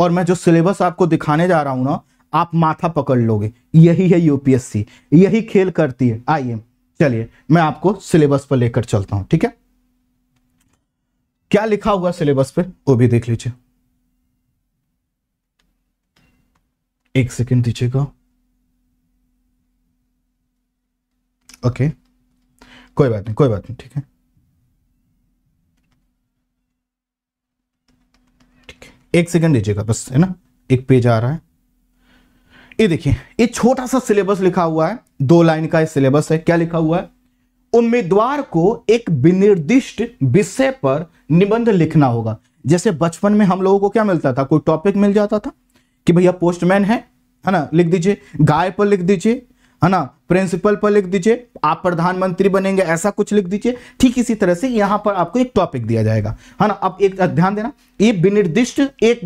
और मैं जो सिलेबस आपको दिखाने जा रहा हूं ना आप माथा पकड़ लोगे यही है यूपीएससी यही खेल करती है आइए चलिए मैं आपको सिलेबस पर लेकर चलता हूं ठीक है क्या लिखा हुआ सिलेबस पे वो भी देख लीजिए एक सेकेंड दीजिएगा ओके कोई बात नहीं कोई बात नहीं ठीक है ठीक है एक सेकेंड दीजिएगा बस है ना एक पेज आ रहा है ये देखिए ये छोटा सा सिलेबस लिखा हुआ है दो लाइन का सिलेबस है क्या लिखा हुआ है उम्मीदवार को एक विनिर्दिष्ट विषय पर निबंध लिखना होगा जैसे बचपन में हम लोगों को क्या मिलता था कोई टॉपिक मिल जाता था कि भैया पोस्टमैन है है ना लिख दीजिए गाय पर लिख दीजिए है ना प्रिंसिपल पर लिख दीजिए आप प्रधानमंत्री बनेंगे ऐसा कुछ लिख दीजिए ठीक इसी तरह से यहां पर आपको एक टॉपिक दिया जाएगा है ना अब एक ध्यान देना ये विनिर्दिष्ट एक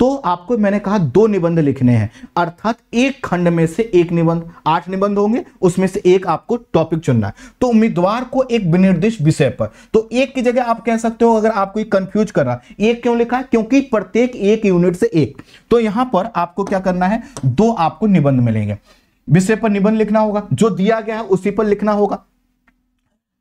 तो आपको मैंने कहा दो निबंध लिखने हैं अर्थात एक खंड में से एक निबंध आठ निबंध होंगे उसमें से एक आपको टॉपिक चुनना है तो उम्मीदवार को एक विनिर्दिष्ट विषय पर तो एक की जगह आप कह सकते हो अगर आपको कंफ्यूज कर रहा एक क्यों लिखा है क्योंकि प्रत्येक एक यूनिट से एक तो यहां पर आपको क्या करना है दो आपको निबंध मिलेंगे विषय पर निबंध लिखना होगा जो दिया गया है उसी पर लिखना होगा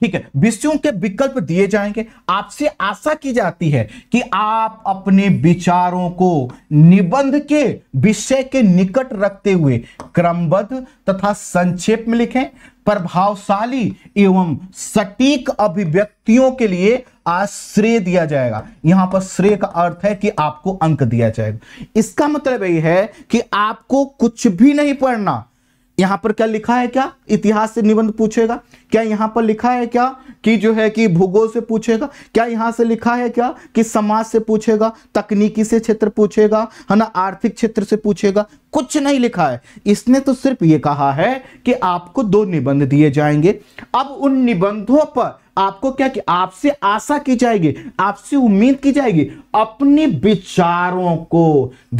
ठीक है विषयों के विकल्प दिए जाएंगे आपसे आशा की जाती है कि आप अपने विचारों को निबंध के विषय के निकट रखते हुए क्रमबद्ध तथा संक्षेप में लिखें प्रभावशाली एवं सटीक अभिव्यक्तियों के लिए आश्रय दिया जाएगा यहां पर श्रेय का अर्थ है कि आपको अंक दिया जाएगा इसका मतलब यह है कि आपको कुछ भी नहीं पढ़ना यहाँ पर क्या लिखा है क्या इतिहास से निबंध पूछेगा क्या यहाँ पर लिखा है क्या कि जो है कि भूगोल से पूछेगा क्या यहाँ से लिखा है क्या कि समाज से पूछेगा तकनीकी से क्षेत्र पूछेगा है ना आर्थिक क्षेत्र से पूछेगा कुछ नहीं लिखा है इसने तो सिर्फ ये कहा है कि आपको दो निबंध दिए जाएंगे अब उन निबंधों पर आपको क्या कि आपसे आशा की जाएगी आपसे उम्मीद की जाएगी अपने विचारों को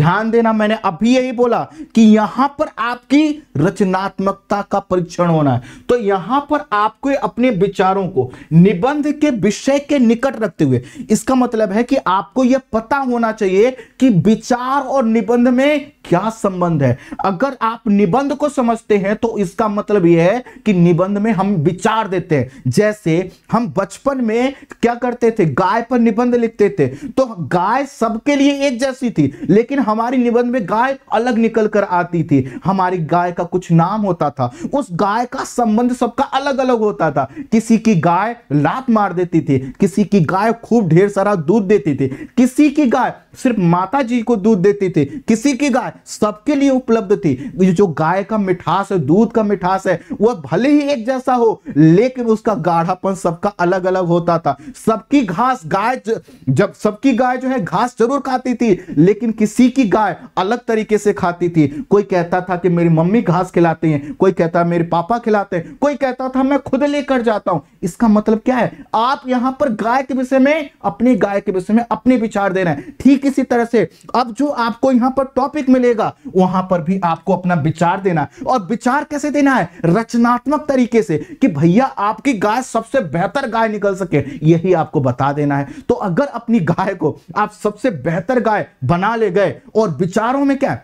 ध्यान देना मैंने अभी यही बोला कि यहां पर आपकी रचनात्मकता का परीक्षण होना है तो यहां पर आपको अपने विचारों को निबंध के विषय के निकट रखते हुए इसका मतलब है कि आपको यह पता होना चाहिए कि विचार और निबंध में क्या संबंध निबंध है अगर आप निबंध को समझते हैं तो इसका मतलब यह है कि निबंध में हम विचार देते हैं जैसे हम बचपन में क्या करते थे गाय पर निबंध लिखते थे तो गाय सबके लिए एक जैसी थी लेकिन हमारी निबंध में गाय अलग निकल कर आती थी हमारी गाय का कुछ नाम होता था उस गाय का संबंध सबका अलग अलग होता था किसी की गाय लात मार देती थी किसी की गाय खूब ढेर सारा दूध देती थी किसी की गाय सिर्फ माता जी को दूध देती थी किसी की गाय सबके लिए उपलब्ध थी जो गाय का मिठास है दूध का मिठास है वह भले ही एक जैसा हो लेकिन उसका गाढ़ापन सबका अलग अलग होता था सबकी घास गाय जब सबकी गाय जो है घास जरूर खाती थी लेकिन किसी की गाय अलग तरीके से खाती थी कोई कहता था कि मेरी मम्मी घास खिलाती हैं कोई कहता है मेरे पापा खिलाते हैं कोई कहता था मैं खुद लेकर जाता हूं इसका मतलब क्या है आप यहां पर गाय के विषय में अपनी गाय के विषय में अपने विचार दे रहे हैं ठीक इसी तरह से अब जो आपको यहां पर टॉपिक मिलेगा वहां वहां पर भी आपको अपना विचार देना और विचार कैसे देना है रचनात्मक तरीके से कि भैया आपकी गाय सबसे बेहतर गाय निकल सके यही आपको बता देना है तो अगर अपनी गाय को आप सबसे बेहतर गाय बना ले गए और विचारों में क्या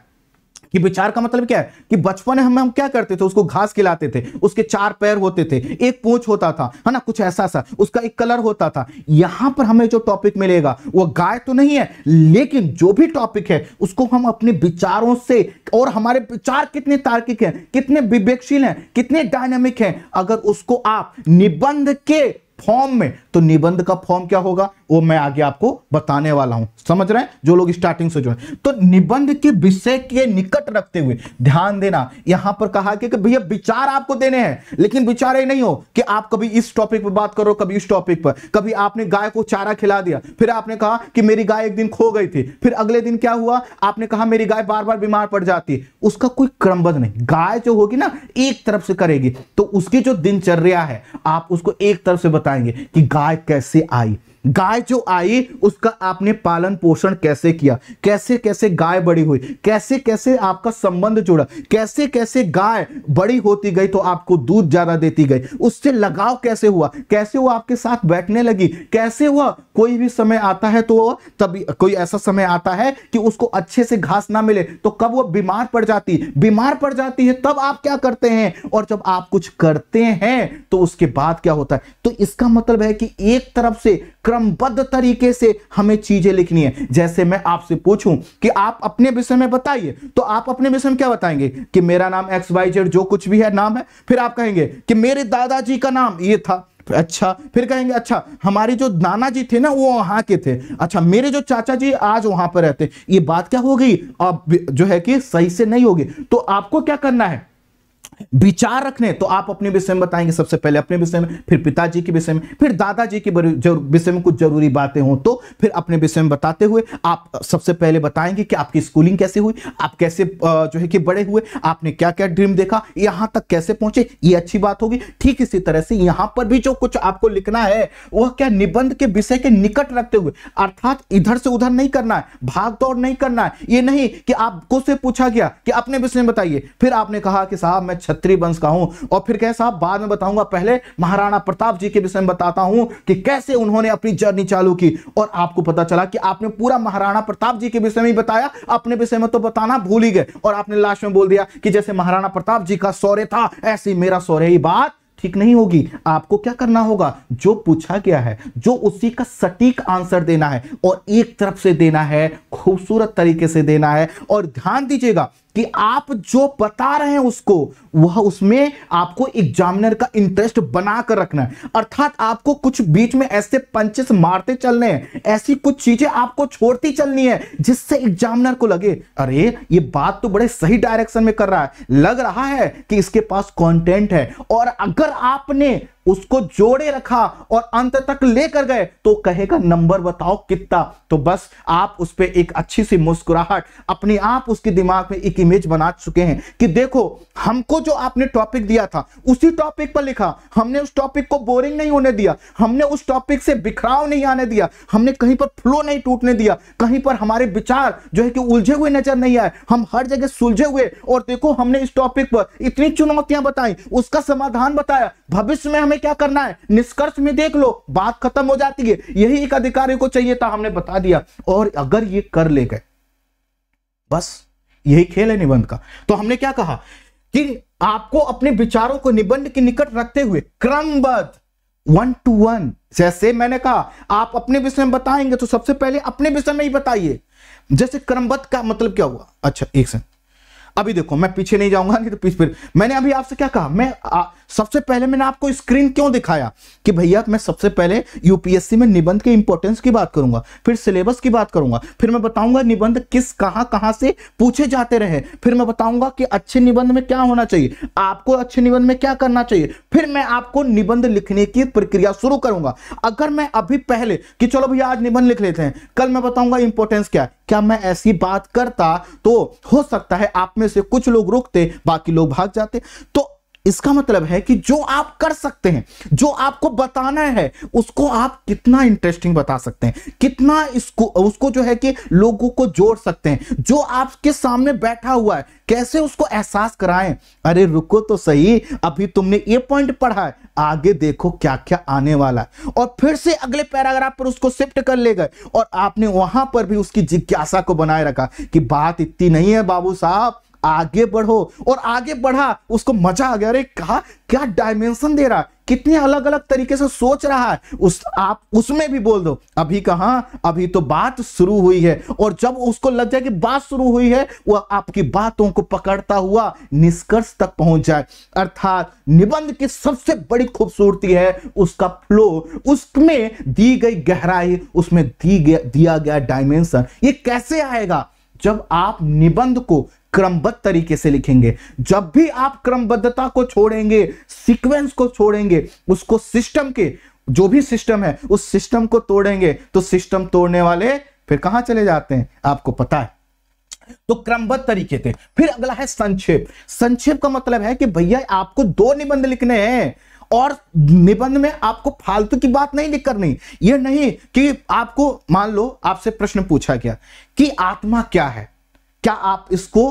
कि विचार का मतलब क्या है कि बचपन में हम हम क्या करते थे उसको घास खिलाते थे उसके चार पैर होते थे एक पूछ होता था है ना कुछ ऐसा सा उसका एक कलर होता था यहां पर हमें जो टॉपिक मिलेगा वो गाय तो नहीं है लेकिन जो भी टॉपिक है उसको हम अपने विचारों से और हमारे विचार कितने तार्किक हैं कितने विवेकशील हैं कितने डायनेमिक हैं अगर उसको आप निबंध के फॉर्म में तो निबंध का फॉर्म क्या होगा वो मैं आगे आपको बताने वाला हूं समझ रहे हैं जो लोग स्टार्टिंग से जुड़े तो निबंध के विषय के निकट रखते हुए ध्यान देना यहां पर कहा कि, भैया विचार आपको देने हैं लेकिन विचार ये नहीं हो कि आप कभी इस टॉपिक पर बात करो कभी इस टॉपिक पर कभी आपने गाय को चारा खिला दिया फिर आपने कहा कि मेरी गाय एक दिन खो गई थी फिर अगले दिन क्या हुआ आपने कहा मेरी गाय बार बार बीमार पड़ जाती है उसका कोई क्रमबद्ध नहीं गाय जो होगी ना एक तरफ से करेगी तो उसकी जो दिनचर्या है आप उसको एक तरफ से बताएंगे कि गाय कैसे आई गाय जो आई उसका आपने पालन पोषण कैसे किया कैसे कैसे गाय बड़ी हुई कैसे कैसे आपका संबंध जुड़ा कैसे कैसे गाय बड़ी होती गई तो आपको दूध ज्यादा देती गई उससे लगाव कैसे हुआ कैसे वो आपके साथ बैठने लगी कैसे हुआ कोई भी समय आता है तो तभी कोई ऐसा समय आता है कि उसको अच्छे से घास ना मिले तो कब वो बीमार पड़ जाती बीमार पड़ जाती है तब आप क्या करते हैं और जब आप कुछ करते हैं तो उसके बाद क्या होता है तो इसका मतलब है कि एक तरफ से क्रमबद्ध तरीके से हमें चीजें लिखनी है जैसे मैं आपसे पूछूं कि आप अपने विषय में बताइए तो आप अपने विषय में क्या बताएंगे कि मेरा नाम एक्स वाई जेड जो कुछ भी है नाम है फिर आप कहेंगे कि मेरे दादाजी का नाम ये था अच्छा फिर कहेंगे अच्छा हमारे जो नाना जी थे ना वो वहां के थे अच्छा मेरे जो चाचा जी आज वहां पर रहते ये बात क्या हो गई अब जो है कि सही से नहीं होगी तो आपको क्या करना है विचार रखने तो आप अपने विषय में बताएंगे सबसे पहले अपने विषय में फिर पिताजी के विषय में फिर दादाजी के विषय में कुछ जरूरी बातें हों तो फिर अपने विषय में बताते हुए आप सबसे पहले बताएंगे कि आपकी स्कूलिंग कैसे हुई आप कैसे जो है कि बड़े हुए आपने क्या क्या ड्रीम देखा यहां तक कैसे पहुंचे ये अच्छी बात होगी ठीक इसी तरह से यहां पर भी जो कुछ आपको लिखना है वह क्या निबंध के विषय के निकट रखते हुए अर्थात इधर से उधर नहीं करना है भाग नहीं करना है ये नहीं कि आपको से पूछा गया कि अपने विषय में बताइए फिर आपने कहा कि साहब मैं क्षत्रिय वंश का हूं और फिर कैसा साहब बाद में बताऊंगा पहले महाराणा प्रताप जी के विषय में बताता हूं कि कैसे उन्होंने अपनी जर्नी चालू की और आपको पता चला कि आपने पूरा महाराणा प्रताप जी के विषय में बताया अपने विषय में तो बताना भूल ही गए और आपने लास्ट में बोल दिया कि जैसे महाराणा प्रताप जी का सौर्य था ऐसी मेरा सौर्य ही बात ठीक नहीं होगी आपको क्या करना होगा जो पूछा गया है जो उसी का सटीक आंसर देना है और एक तरफ से देना है खूबसूरत तरीके से देना है और ध्यान दीजिएगा कि आप जो बता रहे हैं उसको वह उसमें आपको एग्जामिनर का इंटरेस्ट बनाकर रखना है अर्थात आपको कुछ बीच में ऐसे पंचेस मारते चलने हैं ऐसी कुछ चीजें आपको छोड़ती चलनी है जिससे एग्जामिनर को लगे अरे ये बात तो बड़े सही डायरेक्शन में कर रहा है लग रहा है कि इसके पास कंटेंट है और अगर आपने उसको जोड़े रखा और अंत तक लेकर गए तो कहेगा नंबर बताओ कितना तो बस आप उस पर एक अच्छी सी मुस्कुराहट अपने आप उसके दिमाग में एक इमेज बना चुके हैं कि देखो हमको जो आपने टॉपिक दिया था उसी टॉपिक पर लिखा हमने उस टॉपिक को बोरिंग नहीं होने दिया हमने उस टॉपिक से बिखराव नहीं आने दिया हमने कहीं पर फ्लो नहीं टूटने दिया कहीं पर हमारे विचार जो है कि उलझे हुए नजर नहीं आए हम हर जगह सुलझे हुए और देखो हमने इस टॉपिक पर इतनी चुनौतियां बताई उसका समाधान बताया भविष्य में हमें क्या करना है निष्कर्ष में देख लो बात खत्म हो जाती है यही एक अधिकारी को चाहिए था हमने बता दिया और अगर ये कर ले गए बस यही खेल है निबंध का तो हमने क्या कहा कि आपको अपने विचारों को निबंध के निकट रखते हुए क्रमबद्ध वन टू वन जैसे मैंने कहा आप अपने विषय में बताएंगे तो सबसे पहले अपने विषय में ही बताइए जैसे क्रमबद्ध का मतलब क्या हुआ अच्छा एक सेकंड अभी देखो मैं पीछे नहीं जाऊंगा नहीं तो पीछे फिर मैंने अभी आपसे क्या कहा मैं आ, सबसे पहले मैंने आपको स्क्रीन क्यों दिखाया कि भैया मैं सबसे पहले यूपीएससी में निबंध के इंपॉर्टेंस की बात करूंगा फिर सिलेबस की बात करूंगा फिर मैं बताऊंगा निबंध किस कहां कहां से पूछे जाते रहे फिर मैं बताऊंगा कि अच्छे निबंध में क्या होना चाहिए आपको अच्छे निबंध में क्या करना चाहिए फिर मैं आपको निबंध लिखने की प्रक्रिया शुरू करूंगा अगर मैं अभी पहले कि चलो भैया आज निबंध लिख लेते हैं कल मैं बताऊंगा इंपॉर्टेंस क्या क्या मैं ऐसी बात करता तो हो सकता है आप में से कुछ लोग रुकते बाकी लोग भाग जाते तो इसका मतलब है कि जो आप कर सकते हैं जो आपको बताना है उसको आप कितना इंटरेस्टिंग बता सकते हैं कितना इसको उसको जो है कि लोगों को जोड़ सकते हैं जो आपके सामने बैठा हुआ है कैसे उसको एहसास कराएं अरे रुको तो सही अभी तुमने ये पॉइंट पढ़ा है आगे देखो क्या क्या आने वाला है और फिर से अगले पैराग्राफ पर उसको शिफ्ट कर ले गए और आपने वहां पर भी उसकी जिज्ञासा को बनाए रखा कि बात इतनी नहीं है बाबू साहब आगे बढ़ो और आगे बढ़ा उसको मजा आ गया अरे कहा क्या डायमेंशन दे रहा कितने अलग अलग तरीके से सोच रहा है उस आप उसमें भी बोल दो अभी कहा अभी तो बात शुरू हुई है और जब उसको लग जाए कि बात शुरू हुई है वह आपकी बातों को पकड़ता हुआ निष्कर्ष तक पहुंच जाए अर्थात निबंध की सबसे बड़ी खूबसूरती है उसका फ्लो उसमें दी गई गहराई उसमें दी गया दिया गया डायमेंशन ये कैसे आएगा जब आप निबंध को क्रमबद्ध तरीके से लिखेंगे जब भी आप क्रमबद्धता को छोड़ेंगे सीक्वेंस को छोड़ेंगे उसको सिस्टम के जो भी सिस्टम है उस सिस्टम को तोड़ेंगे तो सिस्टम तोड़ने वाले फिर कहां चले जाते हैं आपको पता है तो क्रमबद्ध तरीके थे फिर अगला है संक्षेप संक्षेप का मतलब है कि भैया आपको दो निबंध लिखने हैं और निबंध में आपको फालतू की बात नहीं लिख करनी यह नहीं कि आपको मान लो आपसे प्रश्न पूछा गया कि आत्मा क्या है क्या आप इसको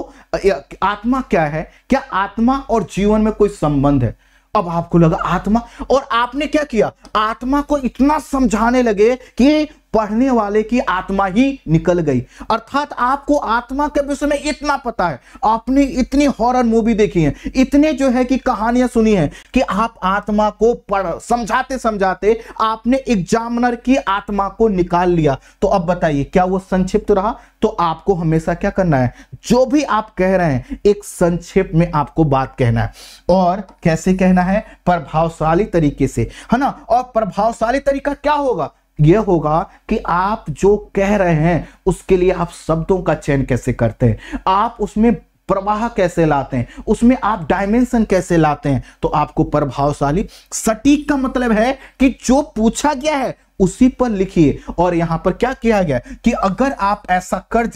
आत्मा क्या है क्या आत्मा और जीवन में कोई संबंध है अब आपको लगा आत्मा और आपने क्या किया आत्मा को इतना समझाने लगे कि पढ़ने वाले की आत्मा ही निकल गई अर्थात आपको आत्मा के विषय में इतना पता है आपने इतनी हॉरर मूवी देखी है इतने जो है कि कहानियां सुनी है कि आप आत्मा को पढ़ समझाते समझाते आपने एग्जामिनर की आत्मा को निकाल लिया तो अब बताइए क्या वो संक्षिप्त रहा तो आपको हमेशा क्या करना है जो भी आप कह रहे हैं एक संक्षेप में आपको बात कहना है और कैसे कहना है प्रभावशाली तरीके से है ना और प्रभावशाली तरीका क्या होगा यह होगा कि आप जो कह रहे हैं उसके लिए आप शब्दों का चयन कैसे करते हैं आप उसमें प्रवाह कैसे लाते हैं उसमें आप डायमेंशन कैसे लाते हैं तो आपको प्रभावशाली सटीक का मतलब है कि जो पूछा गया है उसी पर लिखिए और यहां पर क्या किया गया कि अगर आप ऐसा कर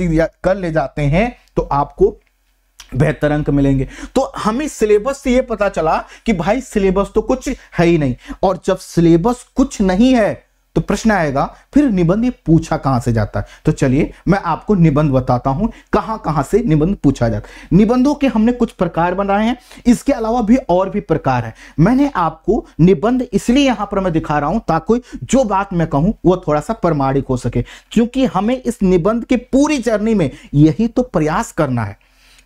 कर ले जाते हैं तो आपको बेहतर अंक मिलेंगे तो हमें सिलेबस से यह पता चला कि भाई सिलेबस तो कुछ है ही नहीं और जब सिलेबस कुछ नहीं है तो प्रश्न आएगा फिर निबंध ये पूछा कहां से जाता है तो चलिए मैं आपको निबंध बताता हूं कहां कहां से निबंध पूछा जाता है निबंधों के हमने कुछ प्रकार बनाए हैं इसके अलावा भी और भी प्रकार है मैंने आपको निबंध इसलिए यहां पर मैं दिखा रहा हूं ताकि जो बात मैं कहूं वो थोड़ा सा प्रमाणिक हो सके क्योंकि हमें इस निबंध की पूरी जर्नी में यही तो प्रयास करना है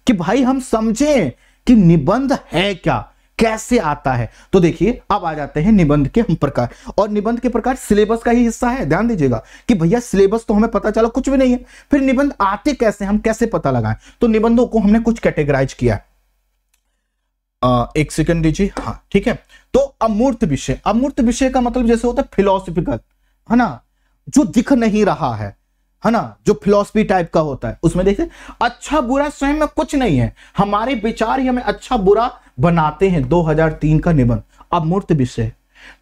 कि भाई हम समझें कि निबंध है क्या कैसे आता है तो देखिए अब आ जाते हैं निबंध के हम प्रकार और निबंध के प्रकार सिलेबस का ही हिस्सा है ध्यान दीजिएगा कि भैया सिलेबस तो हमें पता चला कुछ भी नहीं है फिर निबंध आते कैसे हम कैसे पता लगाएं तो निबंधों को हमने कुछ कैटेगराइज किया है आ, एक सेकंड दीजिए हाँ ठीक है तो अमूर्त विषय अमूर्त विषय का मतलब जैसे होता है फिलोसफिकल है ना जो दिख नहीं रहा है है ना जो फिलोसफी टाइप का होता है उसमें देखिए अच्छा बुरा स्वयं में कुछ नहीं है हमारे विचार ही हमें अच्छा बुरा बनाते हैं 2003 का निबंध अमूर्त विषय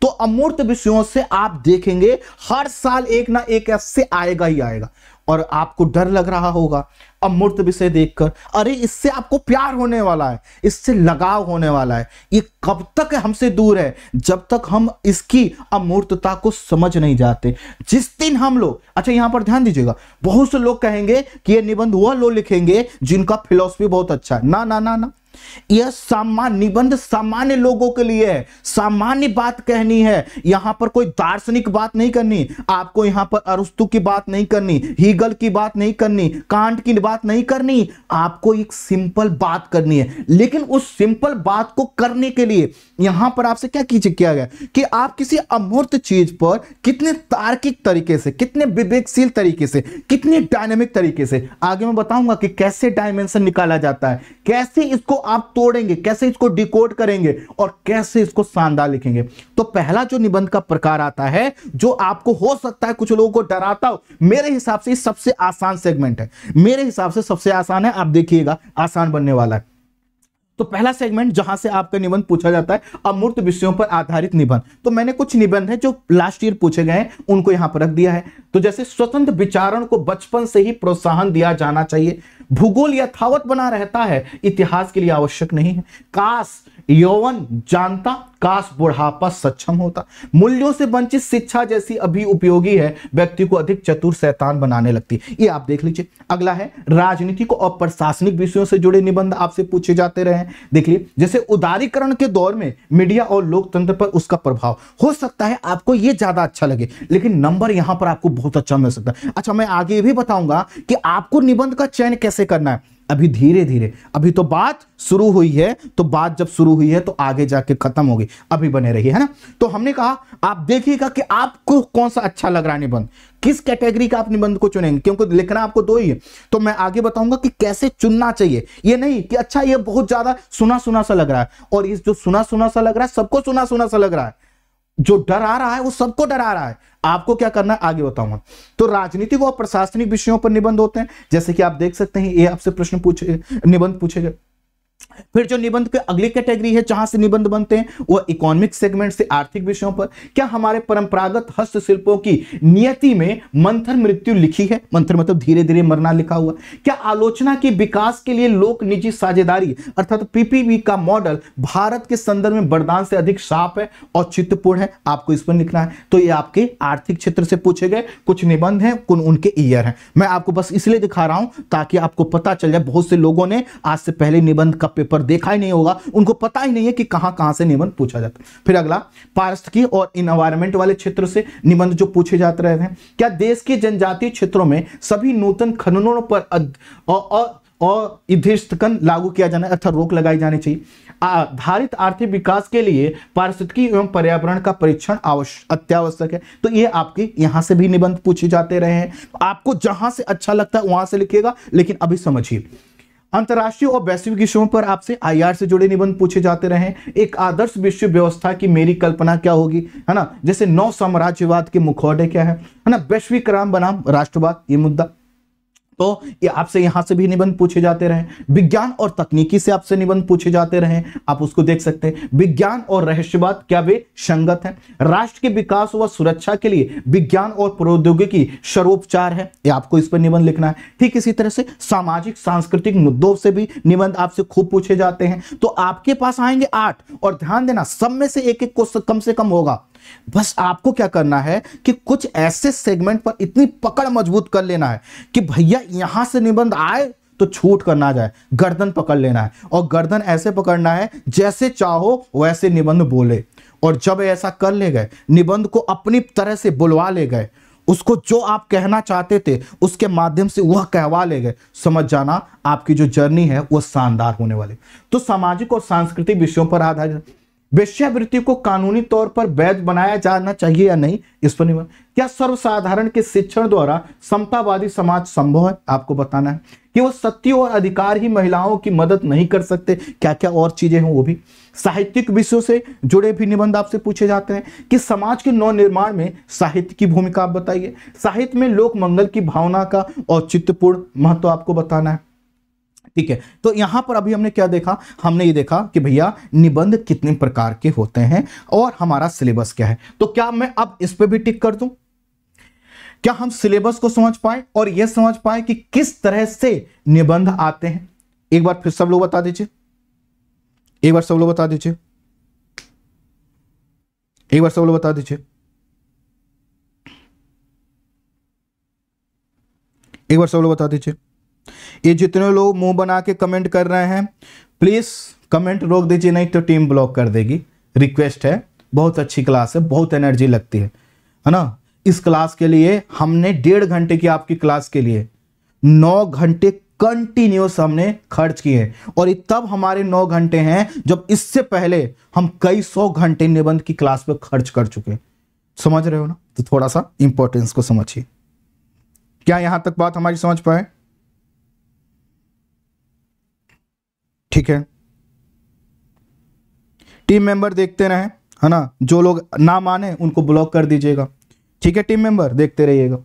तो अमूर्त विषयों से आप देखेंगे हर साल एक ना एक ऐसे आएगा ही आएगा और आपको डर लग रहा होगा अमूर्त विषय देखकर अरे इससे आपको प्यार होने वाला है इससे लगाव होने वाला है ये कब तक हमसे दूर है जब तक हम इसकी अमूर्तता को समझ नहीं जाते जिस दिन हम लोग अच्छा यहां पर ध्यान दीजिएगा बहुत से लोग कहेंगे कि ये निबंध वह लोग लिखेंगे जिनका फिलोसफी बहुत अच्छा है ना ना ना ना यह सामान्य निबंध सामान्य लोगों के लिए है सामान्य बात कहनी है यहां पर कोई दार्शनिक बात नहीं करनी आपको यहां पर अरुस्तु की बात नहीं करनी हीगल की बात नहीं करनी कांट की बात नहीं करनी आपको एक सिंपल बात करनी है लेकिन उस सिंपल बात को करने के लिए यहां पर आपसे क्या कीजिए किया गया कि आप किसी अमूर्त चीज पर कितने तार्किक तरीके से कितने विवेकशील तरीके से कितने डायनेमिक तरीके से आगे मैं बताऊंगा कि कैसे डायमेंशन निकाला जाता है कैसे इसको आप तोड़ेंगे कैसे इसको डिकोड करेंगे और कैसे इसको शानदार लिखेंगे तो पहला जो निबंध का प्रकार आता है जो आपको हो सकता है कुछ लोगों को डराता हो मेरे हिसाब से सबसे आसान सेगमेंट है मेरे हिसाब से सबसे आसान है आप देखिएगा आसान बनने वाला है तो पहला सेगमेंट जहां से आपका निबंध पूछा जाता है अमूर्त विषयों पर आधारित निबंध तो मैंने कुछ निबंध है जो लास्ट ईयर पूछे गए हैं उनको यहां पर रख दिया है तो जैसे स्वतंत्र विचारण को बचपन से ही प्रोत्साहन दिया जाना चाहिए भूगोल यथावत बना रहता है इतिहास के लिए आवश्यक नहीं है काश यौवन जानता काश बुढ़ापा सक्षम होता मूल्यों से वंचित शिक्षा जैसी अभी उपयोगी है व्यक्ति को अधिक चतुर शैतान बनाने लगती ये आप देख लीजिए अगला है राजनीतिक और प्रशासनिक विषयों से जुड़े निबंध आपसे पूछे जाते रहे देख लिए जैसे उदारीकरण के दौर में मीडिया और लोकतंत्र पर उसका प्रभाव हो सकता है आपको ये ज्यादा अच्छा लगे लेकिन नंबर यहां पर आपको बहुत अच्छा मिल सकता है अच्छा मैं आगे भी बताऊंगा कि आपको निबंध का चयन कैसे कैसे करना है अभी धीरे धीरे अभी तो बात शुरू हुई है तो बात जब शुरू हुई है तो आगे जाके खत्म होगी अभी बने रही है ना तो हमने कहा आप देखिएगा कि आपको कौन सा अच्छा लग रहा है निबंध किस कैटेगरी का आप निबंध को चुनेंगे क्योंकि लिखना आपको दो ही है तो मैं आगे बताऊंगा कि कैसे चुनना चाहिए ये नहीं कि अच्छा ये बहुत ज्यादा सुना सुना सा लग रहा है और इस जो सुना सुना सा लग रहा है सबको सुना सुना सा लग रहा है जो डर आ रहा है वो सबको डरा रहा है आपको क्या करना है आगे बताऊंगा तो राजनीतिक और प्रशासनिक विषयों पर निबंध होते हैं जैसे कि आप देख सकते हैं ये आपसे प्रश्न पूछे निबंध पूछे फिर जो निबंध के अगली कैटेगरी है जहां से निबंध बनते हैं वह इकोनॉमिक सेगमेंट से आर्थिक विषयों पर क्या हमारे परंपरागत हस्तशिल्पों की नियति में मंथर मृत्यु लिखी है मंथर मतलब धीरे धीरे मरना लिखा हुआ क्या आलोचना के विकास के लिए लोक निजी साझेदारी अर्थात तो पीपीवी का मॉडल भारत के संदर्भ में बरदान से अधिक साफ है और चित्तपूर्ण है आपको इस पर लिखना है तो ये आपके आर्थिक क्षेत्र से पूछे गए कुछ निबंध हैं कुछ उनके ईयर हैं मैं आपको बस इसलिए दिखा रहा हूं ताकि आपको पता चल जाए बहुत से लोगों ने आज से पहले निबंध का पेपर देखा ही नहीं होगा उनको पता ही नहीं है कि कहां कहां से निबंध पूछा जाता है फिर अगला पारिस्थिकी और इन्वायरमेंट वाले क्षेत्र से निबंध जो पूछे जाते रहे हैं क्या देश के जनजातीय क्षेत्रों में सभी नूतन खननों पर अधिष्ठकन लागू किया जाना अर्थात रोक लगाई जानी चाहिए आधारित आर्थिक विकास के लिए पारिस्थितिकी एवं पर्यावरण का परीक्षण अत्यावश्यक है तो ये आपके यहां से भी निबंध पूछे जाते रहे हैं आपको जहां से अच्छा लगता है वहां से लिखिएगा लेकिन अभी समझिए अंतर्राष्ट्रीय और वैश्विक विषयों पर आपसे आईआर से जुड़े निबंध पूछे जाते रहे एक आदर्श विश्व व्यवस्था की मेरी कल्पना क्या होगी है ना जैसे नौ साम्राज्यवाद के मुखौटे क्या है है ना वैश्विक राम बनाम राष्ट्रवाद ये मुद्दा तो ये आपसे यहां से भी निबंध पूछे जाते रहे विज्ञान और तकनीकी से आपसे निबंध पूछे जाते रहे आप उसको देख सकते हैं विज्ञान और रहस्यवाद क्या वे संगत है राष्ट्र के विकास व सुरक्षा के लिए विज्ञान और प्रौद्योगिकी सर्वोपचार है ये आपको इस पर निबंध लिखना है ठीक इसी तरह से सामाजिक सांस्कृतिक मुद्दों से भी निबंध आपसे खूब पूछे जाते हैं तो आपके पास आएंगे आठ और ध्यान देना सब में से एक एक क्वेश्चन कम से कम होगा बस आपको क्या करना है कि कुछ ऐसे सेगमेंट पर इतनी पकड़ मजबूत कर लेना है कि भैया यहां से निबंध आए तो छूट करना जाए गर्दन पकड़ लेना है और गर्दन ऐसे पकड़ना है जैसे चाहो वैसे निबंध बोले और जब ऐसा कर ले गए निबंध को अपनी तरह से बुलवा ले गए उसको जो आप कहना चाहते थे उसके माध्यम से वह कहवा ले गए समझ जाना आपकी जो जर्नी है वह शानदार होने वाली तो सामाजिक और सांस्कृतिक विषयों पर आधारित वेश्यावृत्ति को कानूनी तौर पर वैध बनाया जाना चाहिए या नहीं इस पर निबंध क्या सर्वसाधारण के शिक्षण द्वारा समतावादी समाज संभव है आपको बताना है कि वो सत्य और अधिकार ही महिलाओं की मदद नहीं कर सकते क्या क्या और चीजें हैं वो भी साहित्यिक विषयों से जुड़े भी निबंध आपसे पूछे जाते हैं कि समाज के नवनिर्माण में साहित्य की भूमिका आप बताइए साहित्य में लोक मंगल की भावना का औचित्यपूर्ण महत्व आपको बताना है ठीक है तो यहां पर अभी हमने क्या देखा हमने ये देखा कि भैया निबंध कितने प्रकार के होते हैं और हमारा सिलेबस क्या है तो क्या मैं अब इस पर भी टिक कर दू क्या हम सिलेबस को समझ पाए और यह समझ पाए कि किस तरह से निबंध आते हैं एक बार फिर सब लोग बता दीजिए एक बार सब लोग बता दीजिए एक बार सब लोग बता दीजिए एक बार सब लोग बता दीजिए ये जितने लोग मुंह बना के कमेंट कर रहे हैं प्लीज़ कमेंट रोक दीजिए नहीं तो टीम ब्लॉक कर देगी रिक्वेस्ट है बहुत अच्छी क्लास है बहुत एनर्जी लगती है है ना इस क्लास के लिए हमने डेढ़ घंटे की आपकी क्लास के लिए नौ घंटे कंटिन्यूस हमने खर्च किए और तब हमारे नौ घंटे हैं जब इससे पहले हम कई सौ घंटे निबंध की क्लास पर खर्च कर चुके समझ रहे हो ना तो थोड़ा सा इंपॉर्टेंस को समझिए क्या यहां तक बात हमारी समझ पाए ठीक है टीम मेंबर देखते रहे है ना जो लोग ना माने उनको ब्लॉक कर दीजिएगा ठीक है टीम मेंबर देखते रहिएगा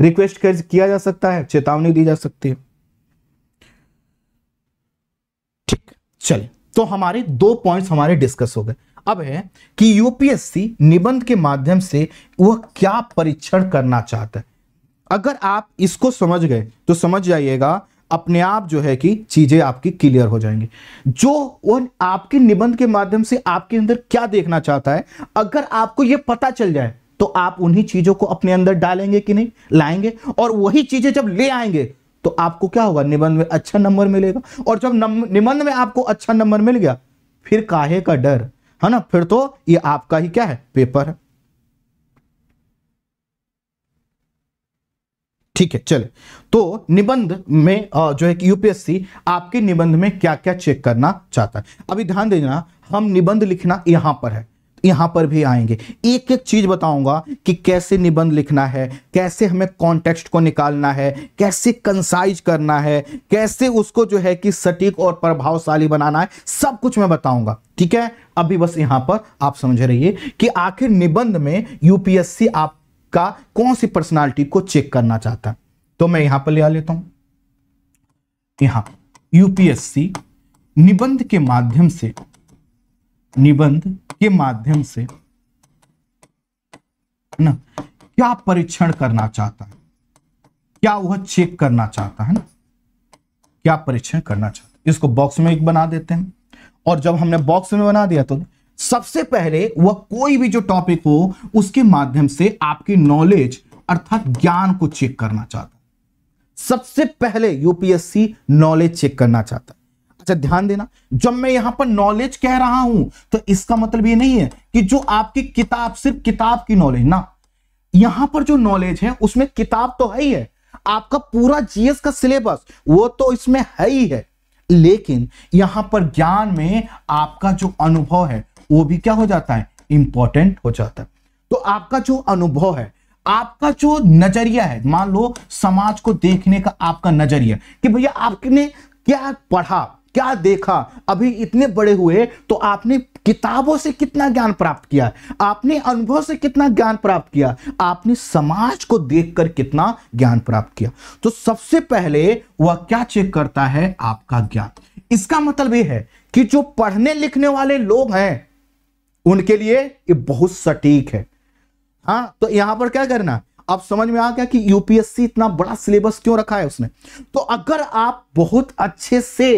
रिक्वेस्ट किया जा सकता है चेतावनी दी जा सकती है ठीक चल तो हमारे दो पॉइंट्स हमारे डिस्कस हो गए अब है कि यूपीएससी निबंध के माध्यम से वह क्या परीक्षण करना चाहता है अगर आप इसको समझ गए तो समझ जाइएगा अपने आप जो है कि चीजें आपकी क्लियर हो जाएंगी जो वो आपके निबंध के माध्यम से आपके अंदर क्या देखना चाहता है अगर आपको यह पता चल जाए तो आप उन्हीं चीजों को अपने अंदर डालेंगे कि नहीं लाएंगे और वही चीजें जब ले आएंगे तो आपको क्या होगा निबंध में अच्छा नंबर मिलेगा और जब निबंध में आपको अच्छा नंबर मिल गया फिर काहे का डर है ना फिर तो ये आपका ही क्या है पेपर है ठीक है चले तो निबंध में जो है कि यूपीएससी आपके निबंध में क्या क्या चेक करना चाहता है अभी ध्यान देना हम निबंध लिखना यहां पर है यहां पर भी आएंगे एक एक चीज बताऊंगा कि कैसे निबंध लिखना है कैसे हमें कॉन्टेक्स्ट को निकालना है कैसे कंसाइज करना है कैसे उसको जो है कि सटीक और प्रभावशाली बनाना है सब कुछ मैं बताऊंगा ठीक है अभी बस यहां पर आप समझ रहिए कि आखिर निबंध में यूपीएससी आप का कौन सी पर्सनालिटी को चेक करना चाहता है तो मैं यहां पर ले आ लेता हूं यहां यूपीएससी निबंध के माध्यम से निबंध के माध्यम से ना क्या परीक्षण करना चाहता है क्या वह चेक करना चाहता है ना क्या परीक्षण करना चाहता है इसको बॉक्स में एक बना देते हैं और जब हमने बॉक्स में बना दिया तो सबसे पहले वह कोई भी जो टॉपिक हो उसके माध्यम से आपकी नॉलेज अर्थात ज्ञान को चेक करना चाहता सबसे पहले यूपीएससी नॉलेज चेक करना चाहता है अच्छा ध्यान देना जब मैं यहां पर नॉलेज कह रहा हूं तो इसका मतलब ये नहीं है कि जो आपकी किताब सिर्फ किताब की नॉलेज ना यहां पर जो नॉलेज है उसमें किताब तो है ही है आपका पूरा जीएस का सिलेबस वो तो इसमें है ही है लेकिन यहां पर ज्ञान में आपका जो अनुभव है वो भी क्या हो जाता है इंपॉर्टेंट हो जाता है तो आपका जो अनुभव है आपका जो नजरिया है मान लो समाज को देखने का आपका नजरिया कि भैया आपने क्या पढ़ा क्या देखा अभी इतने बड़े हुए तो आपने किताबों से कितना ज्ञान प्राप्त किया आपने अनुभव से कितना ज्ञान प्राप्त किया आपने समाज को देखकर कितना ज्ञान प्राप्त किया तो सबसे पहले वह क्या चेक करता है आपका ज्ञान इसका मतलब यह है कि जो पढ़ने लिखने वाले लोग हैं उनके लिए ये बहुत सटीक है हाँ तो यहां पर क्या करना आप समझ में आ गया कि यूपीएससी इतना बड़ा सिलेबस क्यों रखा है उसने तो अगर आप बहुत अच्छे से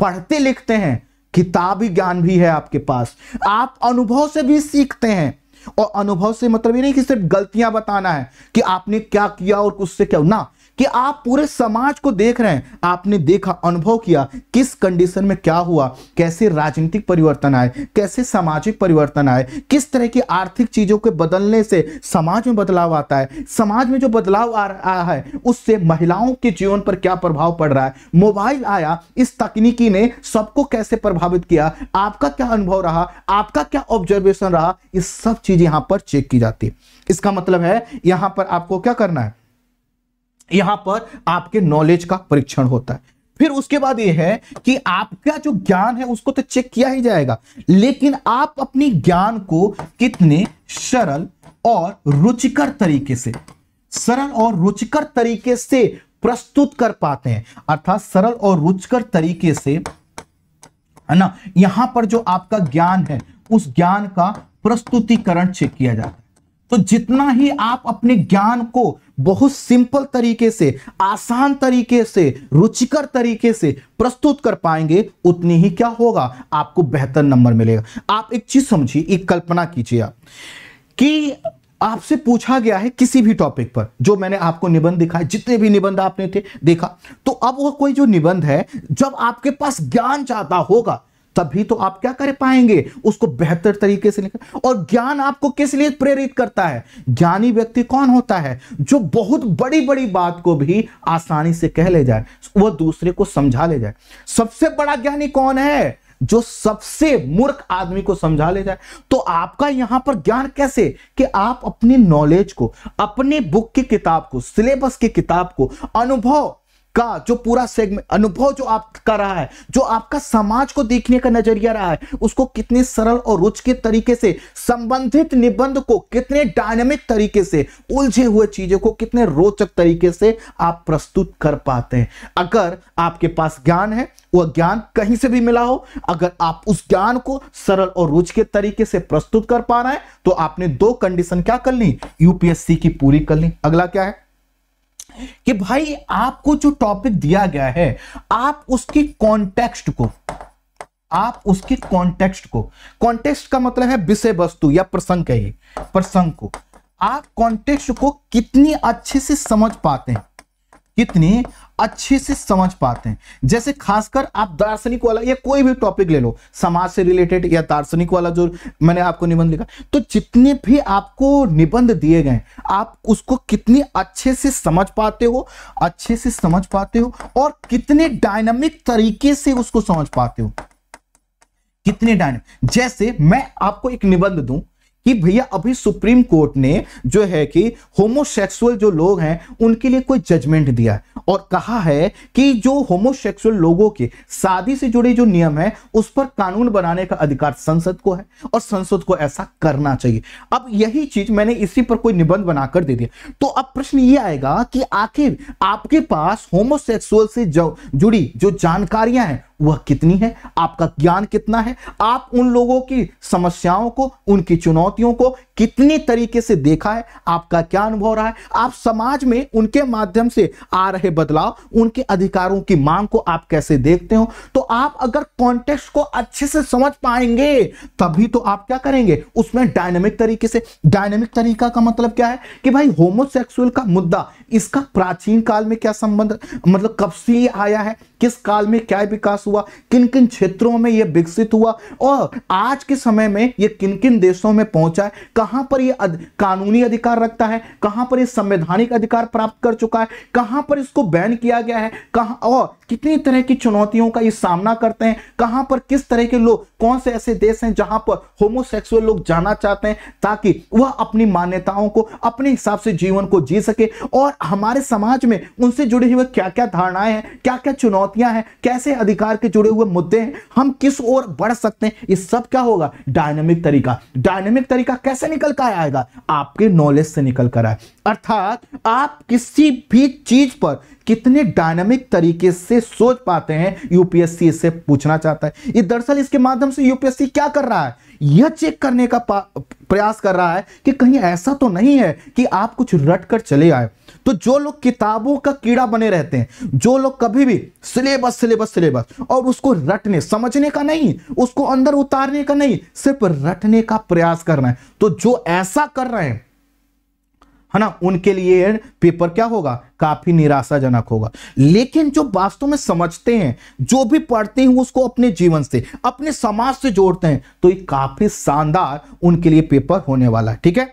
पढ़ते लिखते हैं किताबी ज्ञान भी है आपके पास आप अनुभव से भी सीखते हैं और अनुभव से मतलब ये नहीं कि सिर्फ गलतियां बताना है कि आपने क्या किया और उससे क्या ना कि आप पूरे समाज को देख रहे हैं आपने देखा अनुभव किया किस कंडीशन में क्या हुआ कैसे राजनीतिक परिवर्तन आए कैसे सामाजिक परिवर्तन आए किस तरह की आर्थिक चीजों के बदलने से समाज में बदलाव आता है समाज में जो बदलाव आ रहा है उससे महिलाओं के जीवन पर क्या प्रभाव पड़ रहा है मोबाइल आया इस तकनीकी ने सबको कैसे प्रभावित किया आपका क्या अनुभव रहा आपका क्या ऑब्जर्वेशन रहा ये सब चीज यहां पर चेक की जाती है इसका मतलब है यहां पर आपको क्या करना है यहां पर आपके नॉलेज का परीक्षण होता है फिर उसके बाद यह है कि आपका जो ज्ञान है उसको तो चेक किया ही जाएगा लेकिन आप अपनी ज्ञान को कितने सरल और रुचिकर तरीके से सरल और रुचिकर तरीके से प्रस्तुत कर पाते हैं अर्थात सरल और रुचिकर तरीके से है ना यहां पर जो आपका ज्ञान है उस ज्ञान का प्रस्तुतिकरण चेक किया जाता है तो जितना ही आप अपने ज्ञान को बहुत सिंपल तरीके से आसान तरीके से रुचिकर तरीके से प्रस्तुत कर पाएंगे उतनी ही क्या होगा आपको बेहतर नंबर मिलेगा आप एक चीज समझिए एक कल्पना कीजिए आप कि आपसे पूछा गया है किसी भी टॉपिक पर जो मैंने आपको निबंध दिखाए जितने भी निबंध आपने थे देखा तो अब वो कोई जो निबंध है जब आपके पास ज्ञान चाहता होगा तभी तो आप क्या कर पाएंगे उसको बेहतर तरीके से लेकर और ज्ञान आपको किस लिए प्रेरित करता है ज्ञानी व्यक्ति कौन होता है जो बहुत बड़ी बड़ी बात को भी आसानी से कह ले जाए वह दूसरे को समझा ले जाए सबसे बड़ा ज्ञानी कौन है जो सबसे मूर्ख आदमी को समझा ले जाए तो आपका यहां पर ज्ञान कैसे कि आप अपनी नॉलेज को अपनी बुक की किताब को सिलेबस की किताब को अनुभव का जो पूरा सेगमेंट अनुभव जो आपका रहा है जो आपका समाज को देखने का नजरिया रहा है उसको कितने सरल और रुच के तरीके से संबंधित निबंध को कितने डायनेमिक तरीके से उलझे हुए चीजों को कितने रोचक तरीके से आप प्रस्तुत कर पाते हैं अगर आपके पास ज्ञान है वह ज्ञान कहीं से भी मिला हो अगर आप उस ज्ञान को सरल और रुच के तरीके से प्रस्तुत कर पा रहे हैं तो आपने दो कंडीशन क्या कर ली यूपीएससी की पूरी कर ली अगला क्या है कि भाई आपको जो टॉपिक दिया गया है आप उसकी कॉन्टेक्स्ट को आप उसकी कॉन्टेक्स्ट को कॉन्टेक्स्ट का मतलब है विषय वस्तु या प्रसंग कहिए प्रसंग को आप कॉन्टेक्स्ट को कितनी अच्छे से समझ पाते हैं कितनी अच्छे से समझ पाते हैं जैसे खासकर आप दार्शनिक वाला या कोई भी टॉपिक ले लो समाज से रिलेटेड या दार्शनिक वाला जो मैंने आपको निबंध लिखा तो जितने भी आपको निबंध दिए गए आप उसको कितने अच्छे से समझ पाते हो अच्छे से समझ पाते हो और कितने डायनामिक तरीके से उसको समझ पाते हो कितने डायनामिक जैसे मैं आपको एक निबंध दूं कि भैया अभी सुप्रीम कोर्ट ने जो है कि होमोसेक्सुअल जो लोग हैं उनके लिए कोई जजमेंट दिया है और कहा है कि जो होमोसेक्सुअल लोगों के शादी से जुड़े जो नियम है उस पर कानून बनाने का अधिकार संसद को है और संसद को ऐसा करना चाहिए अब यही चीज मैंने इसी पर कोई निबंध बनाकर दे दिया तो अब प्रश्न ये आएगा कि आखिर आपके पास होमोसेक्सुअल से जो जुड़ी जो जानकारियां हैं वह कितनी है आपका ज्ञान कितना है आप उन लोगों की समस्याओं को उनकी चुनौती चुनौतियों को कितने तरीके से देखा है आपका क्या अनुभव रहा है आप समाज में उनके माध्यम से आ रहे बदलाव उनके अधिकारों की मांग को आप कैसे देखते हो तो आप अगर कॉन्टेक्स्ट को अच्छे से समझ पाएंगे तभी तो आप क्या करेंगे उसमें डायनेमिक तरीके से डायनेमिक तरीका का मतलब क्या है कि भाई होमोसेक्सुअल का मुद्दा इसका प्राचीन काल में क्या संबंध मतलब कब से आया है किस काल में क्या विकास हुआ किन किन क्षेत्रों में यह विकसित हुआ और आज के समय में यह किन किन देशों में पहुंचा है कहां पर यह अद, कानूनी अधिकार रखता है कहां पर यह संवैधानिक अधिकार प्राप्त कर चुका है कहां पर इसको बैन किया गया है कहां और कितनी तरह की चुनौतियों का ये सामना करते हैं कहां पर किस तरह के लोग कौन से ऐसे देश हैं जहां पर होमोसेक्सुअल लोग जाना चाहते हैं ताकि वह अपनी मान्यताओं को अपने हिसाब से जीवन को जी सके और हमारे समाज में उनसे जुड़े हुए क्या क्या धारणाएं हैं क्या क्या चुनौतियां हैं कैसे अधिकार के जुड़े हुए मुद्दे हैं हम किस ओर बढ़ सकते हैं ये सब क्या होगा डायनेमिक तरीका डायनेमिक तरीका कैसे निकल कर आएगा आपके नॉलेज से निकल कर आए अर्थात आप किसी भी चीज पर कितने डायनामिक तरीके से सोच पाते हैं यूपीएससी इसे पूछना चाहता है ये दरअसल इसके माध्यम से यूपीएससी क्या कर रहा है यह चेक करने का प्रयास कर रहा है कि कहीं ऐसा तो नहीं है कि आप कुछ रट कर चले आए तो जो लोग किताबों का कीड़ा बने रहते हैं जो लोग कभी भी सिलेबस सिलेबस सिलेबस और उसको रटने समझने का नहीं उसको अंदर उतारने का नहीं सिर्फ रटने का प्रयास कर रहे हैं तो जो ऐसा कर रहे हैं है ना उनके लिए पेपर क्या होगा काफी निराशाजनक होगा लेकिन जो वास्तव में समझते हैं जो भी पढ़ते हैं उसको अपने जीवन से अपने समाज से जोड़ते हैं तो ये काफी शानदार उनके लिए पेपर होने वाला है ठीक है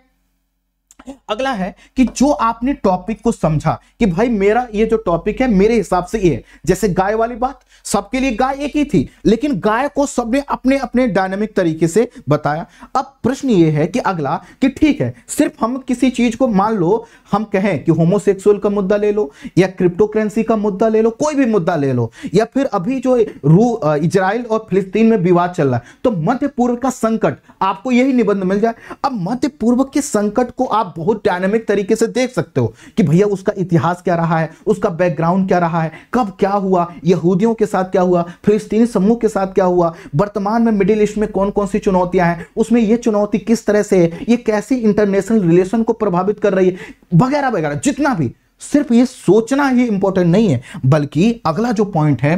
अगला है कि जो आपने टॉपिक को समझा कि भाई मेरा ये जो टॉपिक है मेरे हिसाब से ये है जैसे गाय वाली बात सबके लिए गाय एक ही थी लेकिन गाय को सबने अपने अपने डायनेमिक तरीके से बताया अब प्रश्न ये है कि अगला कि ठीक है सिर्फ हम किसी चीज को मान लो हम कहें कि होमोसेक्सुअल का मुद्दा ले लो या क्रिप्टो करेंसी का मुद्दा ले लो कोई भी मुद्दा ले लो या फिर अभी जो रू इजराइल और फिलिस्तीन में विवाद चल रहा है तो मध्य पूर्व का संकट आपको यही निबंध मिल जाए अब मध्य पूर्व के संकट को आप बहुत डायनेमिक तरीके से देख सकते हो कि भैया उसका इतिहास क्या रहा है उसका बैकग्राउंड क्या रहा है कब क्या हुआ यहूदियों के साथ क्या हुआ फिलिस्तीनी समूह के साथ क्या हुआ वर्तमान में मिडिल ईस्ट में कौन कौन सी चुनौतियां हैं उसमें यह चुनौती किस तरह से है ये कैसी इंटरनेशनल रिलेशन को प्रभावित कर रही है वगैरह वगैरह जितना भी सिर्फ ये सोचना ही इंपॉर्टेंट नहीं है बल्कि अगला जो पॉइंट है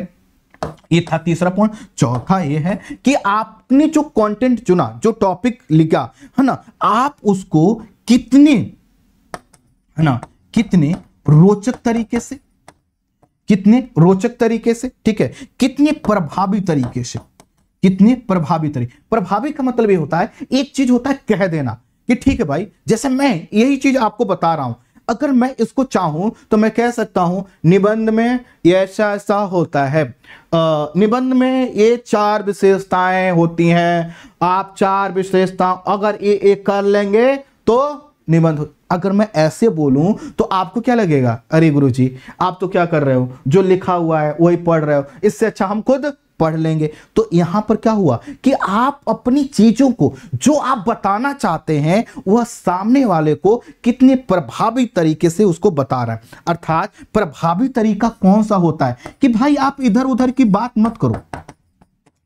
ये था तीसरा पॉइंट चौथा ये है कि आपने जो कंटेंट चुना जो टॉपिक लिखा है ना आप उसको कितने है ना कितने रोचक तरीके से कितने रोचक तरीके से ठीक है कितने प्रभावी तरीके से कितने प्रभावी तरीके प्रभावी का मतलब ये होता है एक चीज होता है कह देना कि ठीक है भाई जैसे मैं यही चीज आपको बता रहा हूं अगर मैं इसको चाहूं तो मैं कह सकता हूं निबंध में ऐसा ऐसा होता है निबंध में ये चार विशेषताएं होती हैं आप चार विशेषता अगर ये एक कर लेंगे तो निबंध अगर मैं ऐसे बोलूं तो आपको क्या लगेगा अरे गुरुजी आप तो क्या कर रहे हो जो लिखा हुआ है वही पढ़ रहे हो इससे अच्छा हम खुद पढ़ लेंगे तो यहां पर क्या हुआ कि आप अपनी चीजों को जो आप बताना चाहते हैं वह सामने वाले को कितने प्रभावी तरीके से उसको बता रहा है अर्थात प्रभावी तरीका कौन सा होता है कि भाई आप इधर उधर की बात मत करो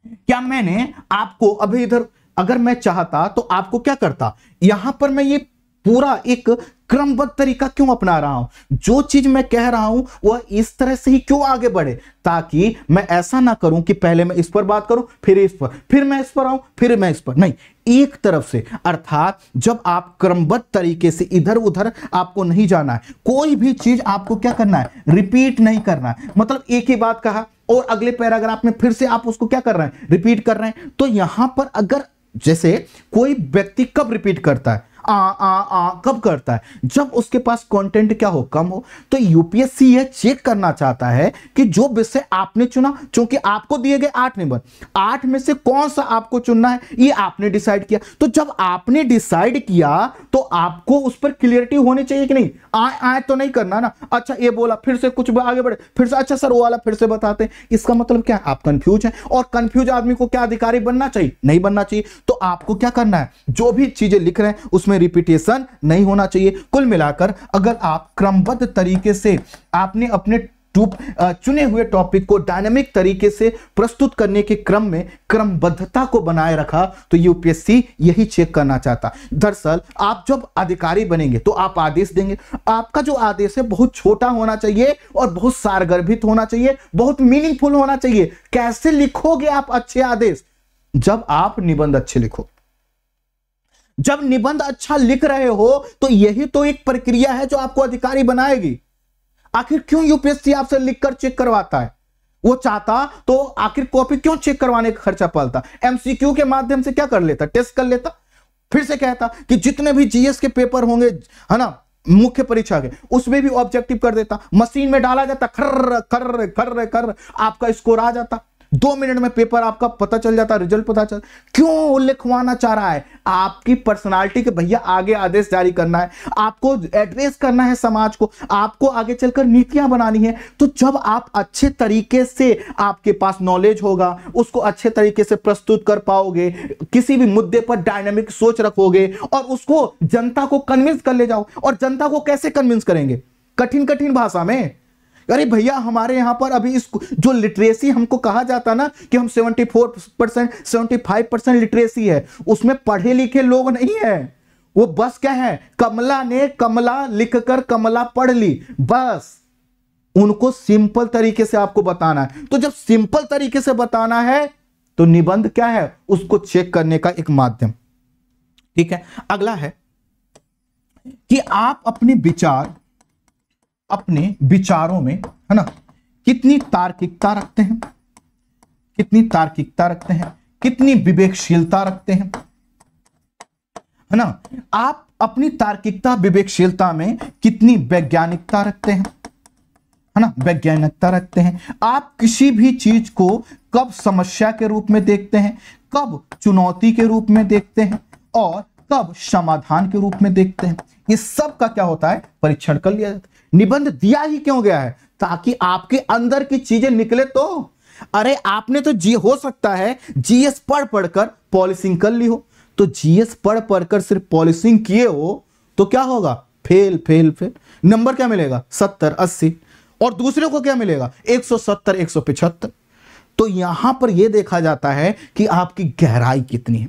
क्या मैंने आपको अभी इधर अगर मैं चाहता तो आपको क्या करता यहां पर मैं ये पूरा एक क्रमबद्ध तरीका क्यों अपना रहा हूं जो चीज मैं कह रहा हूं वह इस तरह से ही क्यों आगे बढ़े ताकि मैं ऐसा ना करूं कि पहले मैं इस पर बात करूं फिर इस पर फिर मैं इस पर आऊं फिर मैं इस पर नहीं एक तरफ से अर्थात जब आप क्रमबद्ध तरीके से इधर उधर आपको नहीं जाना है कोई भी चीज आपको क्या करना है रिपीट नहीं करना है मतलब एक ही बात कहा और अगले पैराग्राफ में फिर से आप उसको क्या कर रहे हैं रिपीट कर रहे हैं तो यहां पर अगर जैसे कोई व्यक्ति कब रिपीट करता है आ आ आ कब करता है जब उसके पास कंटेंट क्या हो कम हो तो यूपीएससी यह चेक करना चाहता है कि जो विषय आपने चुना चूंकि आपको दिए गए आठ नंबर आठ में से कौन सा आपको चुनना है ये आपने डिसाइड किया तो जब आपने डिसाइड किया तो आपको उस पर क्लियरिटी होनी चाहिए कि नहीं आए आए तो नहीं करना ना अच्छा ये बोला फिर से कुछ आगे बढ़े फिर से अच्छा सर वो वाला फिर से बताते हैं इसका मतलब क्या है आप कंफ्यूज हैं और कंफ्यूज आदमी को क्या अधिकारी बनना चाहिए नहीं बनना चाहिए तो आपको क्या करना है जो भी चीजें लिख रहे हैं उसमें उसमें रिपीटेशन नहीं होना चाहिए कुल मिलाकर अगर आप क्रमबद्ध तरीके से आपने अपने चुने हुए टॉपिक को डायनेमिक तरीके से प्रस्तुत करने के क्रम में क्रमबद्धता को बनाए रखा तो यूपीएससी यही चेक करना चाहता दरअसल आप जब अधिकारी बनेंगे तो आप आदेश देंगे आपका जो आदेश है बहुत छोटा होना चाहिए और बहुत सारगर्भित होना चाहिए बहुत मीनिंगफुल होना चाहिए कैसे लिखोगे आप अच्छे आदेश जब आप निबंध अच्छे लिखोगे जब निबंध अच्छा लिख रहे हो तो यही तो एक प्रक्रिया है जो आपको अधिकारी बनाएगी आखिर क्यों यूपीएससी आपसे लिखकर चेक करवाता है वो चाहता तो आखिर कॉपी क्यों चेक करवाने का खर्चा पालता एमसीक्यू के माध्यम से क्या कर लेता टेस्ट कर लेता फिर से कहता कि जितने भी जीएस के पेपर होंगे है ना मुख्य परीक्षा के उसमें भी ऑब्जेक्टिव कर देता मशीन में डाला जाता खर्र खर खर्र खर्र आपका स्कोर आ जाता दो मिनट में पेपर आपका पता चल जाता रिजल्ट पता चल क्यों लिखवाना चाह रहा है आपकी पर्सनालिटी के भैया आगे आदेश जारी करना है आपको एड्रेस करना है समाज को आपको आगे चलकर नीतियां बनानी है तो जब आप अच्छे तरीके से आपके पास नॉलेज होगा उसको अच्छे तरीके से प्रस्तुत कर पाओगे किसी भी मुद्दे पर डायनेमिक सोच रखोगे और उसको जनता को कन्विंस कर ले जाओ और जनता को कैसे कन्विंस करेंगे कठिन कठिन भाषा में अरे भैया हमारे यहाँ पर अभी इस जो लिटरेसी हमको कहा जाता ना कि हम 74 परसेंट सेवेंटी परसेंट लिटरेसी है उसमें पढ़े लिखे लोग नहीं है वो बस क्या है कमला ने कमला लिखकर कमला पढ़ ली बस उनको सिंपल तरीके से आपको बताना है तो जब सिंपल तरीके से बताना है तो निबंध क्या है उसको चेक करने का एक माध्यम ठीक है अगला है कि आप अपने विचार अपने विचारों में है ना कितनी तार्किकता रखते हैं कितनी तार्किकता रखते हैं कितनी विवेकशीलता रखते हैं है ना आप अपनी तार्किकता विवेकशीलता में कितनी वैज्ञानिकता रखते हैं है ना वैज्ञानिकता रखते हैं आप किसी भी चीज को कब समस्या के रूप में देखते हैं कब चुनौती के रूप में देखते हैं और कब समाधान के रूप में देखते हैं ये सब का क्या होता है परीक्षण कर लिया जाता है निबंध दिया ही क्यों गया है ताकि आपके अंदर की चीजें निकले तो अरे आपने तो जी हो सकता है जीएस पढ़ पढ़कर पॉलिसिंग कर ली हो तो जीएस पढ़ पढ़कर सिर्फ पॉलिसिंग किए हो तो क्या होगा फेल फेल फेल नंबर क्या मिलेगा सत्तर अस्सी और दूसरे को क्या मिलेगा एक सौ सत्तर एक सौ पिछहत्तर तो यहां पर यह देखा जाता है कि आपकी गहराई कितनी है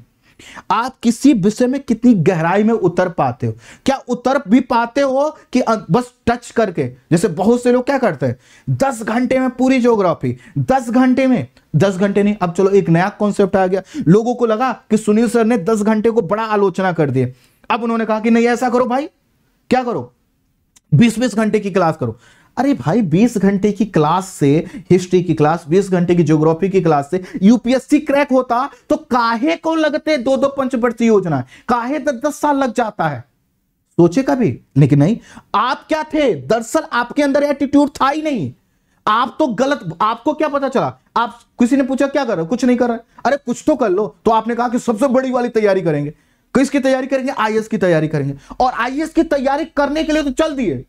आप किसी विषय में कितनी गहराई में उतर पाते हो क्या उतर भी पाते हो कि अं, बस टच करके जैसे बहुत से लोग क्या करते हैं दस घंटे में पूरी ज्योग्राफी दस घंटे में दस घंटे नहीं अब चलो एक नया कॉन्सेप्ट आ गया लोगों को लगा कि सुनील सर ने दस घंटे को बड़ा आलोचना कर दिया अब उन्होंने कहा कि नहीं ऐसा करो भाई क्या करो बीस बीस घंटे की क्लास करो अरे भाई 20 घंटे की क्लास से हिस्ट्री की क्लास 20 घंटे की ज्योग्राफी की क्लास से यूपीएससी क्रैक होता तो काहे को लगते दो दो पंचवर्षीय योजना काहे दस दस साल लग जाता है सोचे कभी लेकिन नहीं आप क्या थे दरअसल आपके अंदर एटीट्यूड था ही नहीं आप तो गलत आपको क्या पता चला आप किसी ने पूछा क्या कर रहे हो कुछ नहीं कर रहे अरे कुछ तो कर लो तो आपने कहा कि सबसे बड़ी वाली तैयारी करेंगे किसकी तैयारी करेंगे आईएएस की तैयारी करेंगे और आईएएस की तैयारी करने के लिए तो चल दिए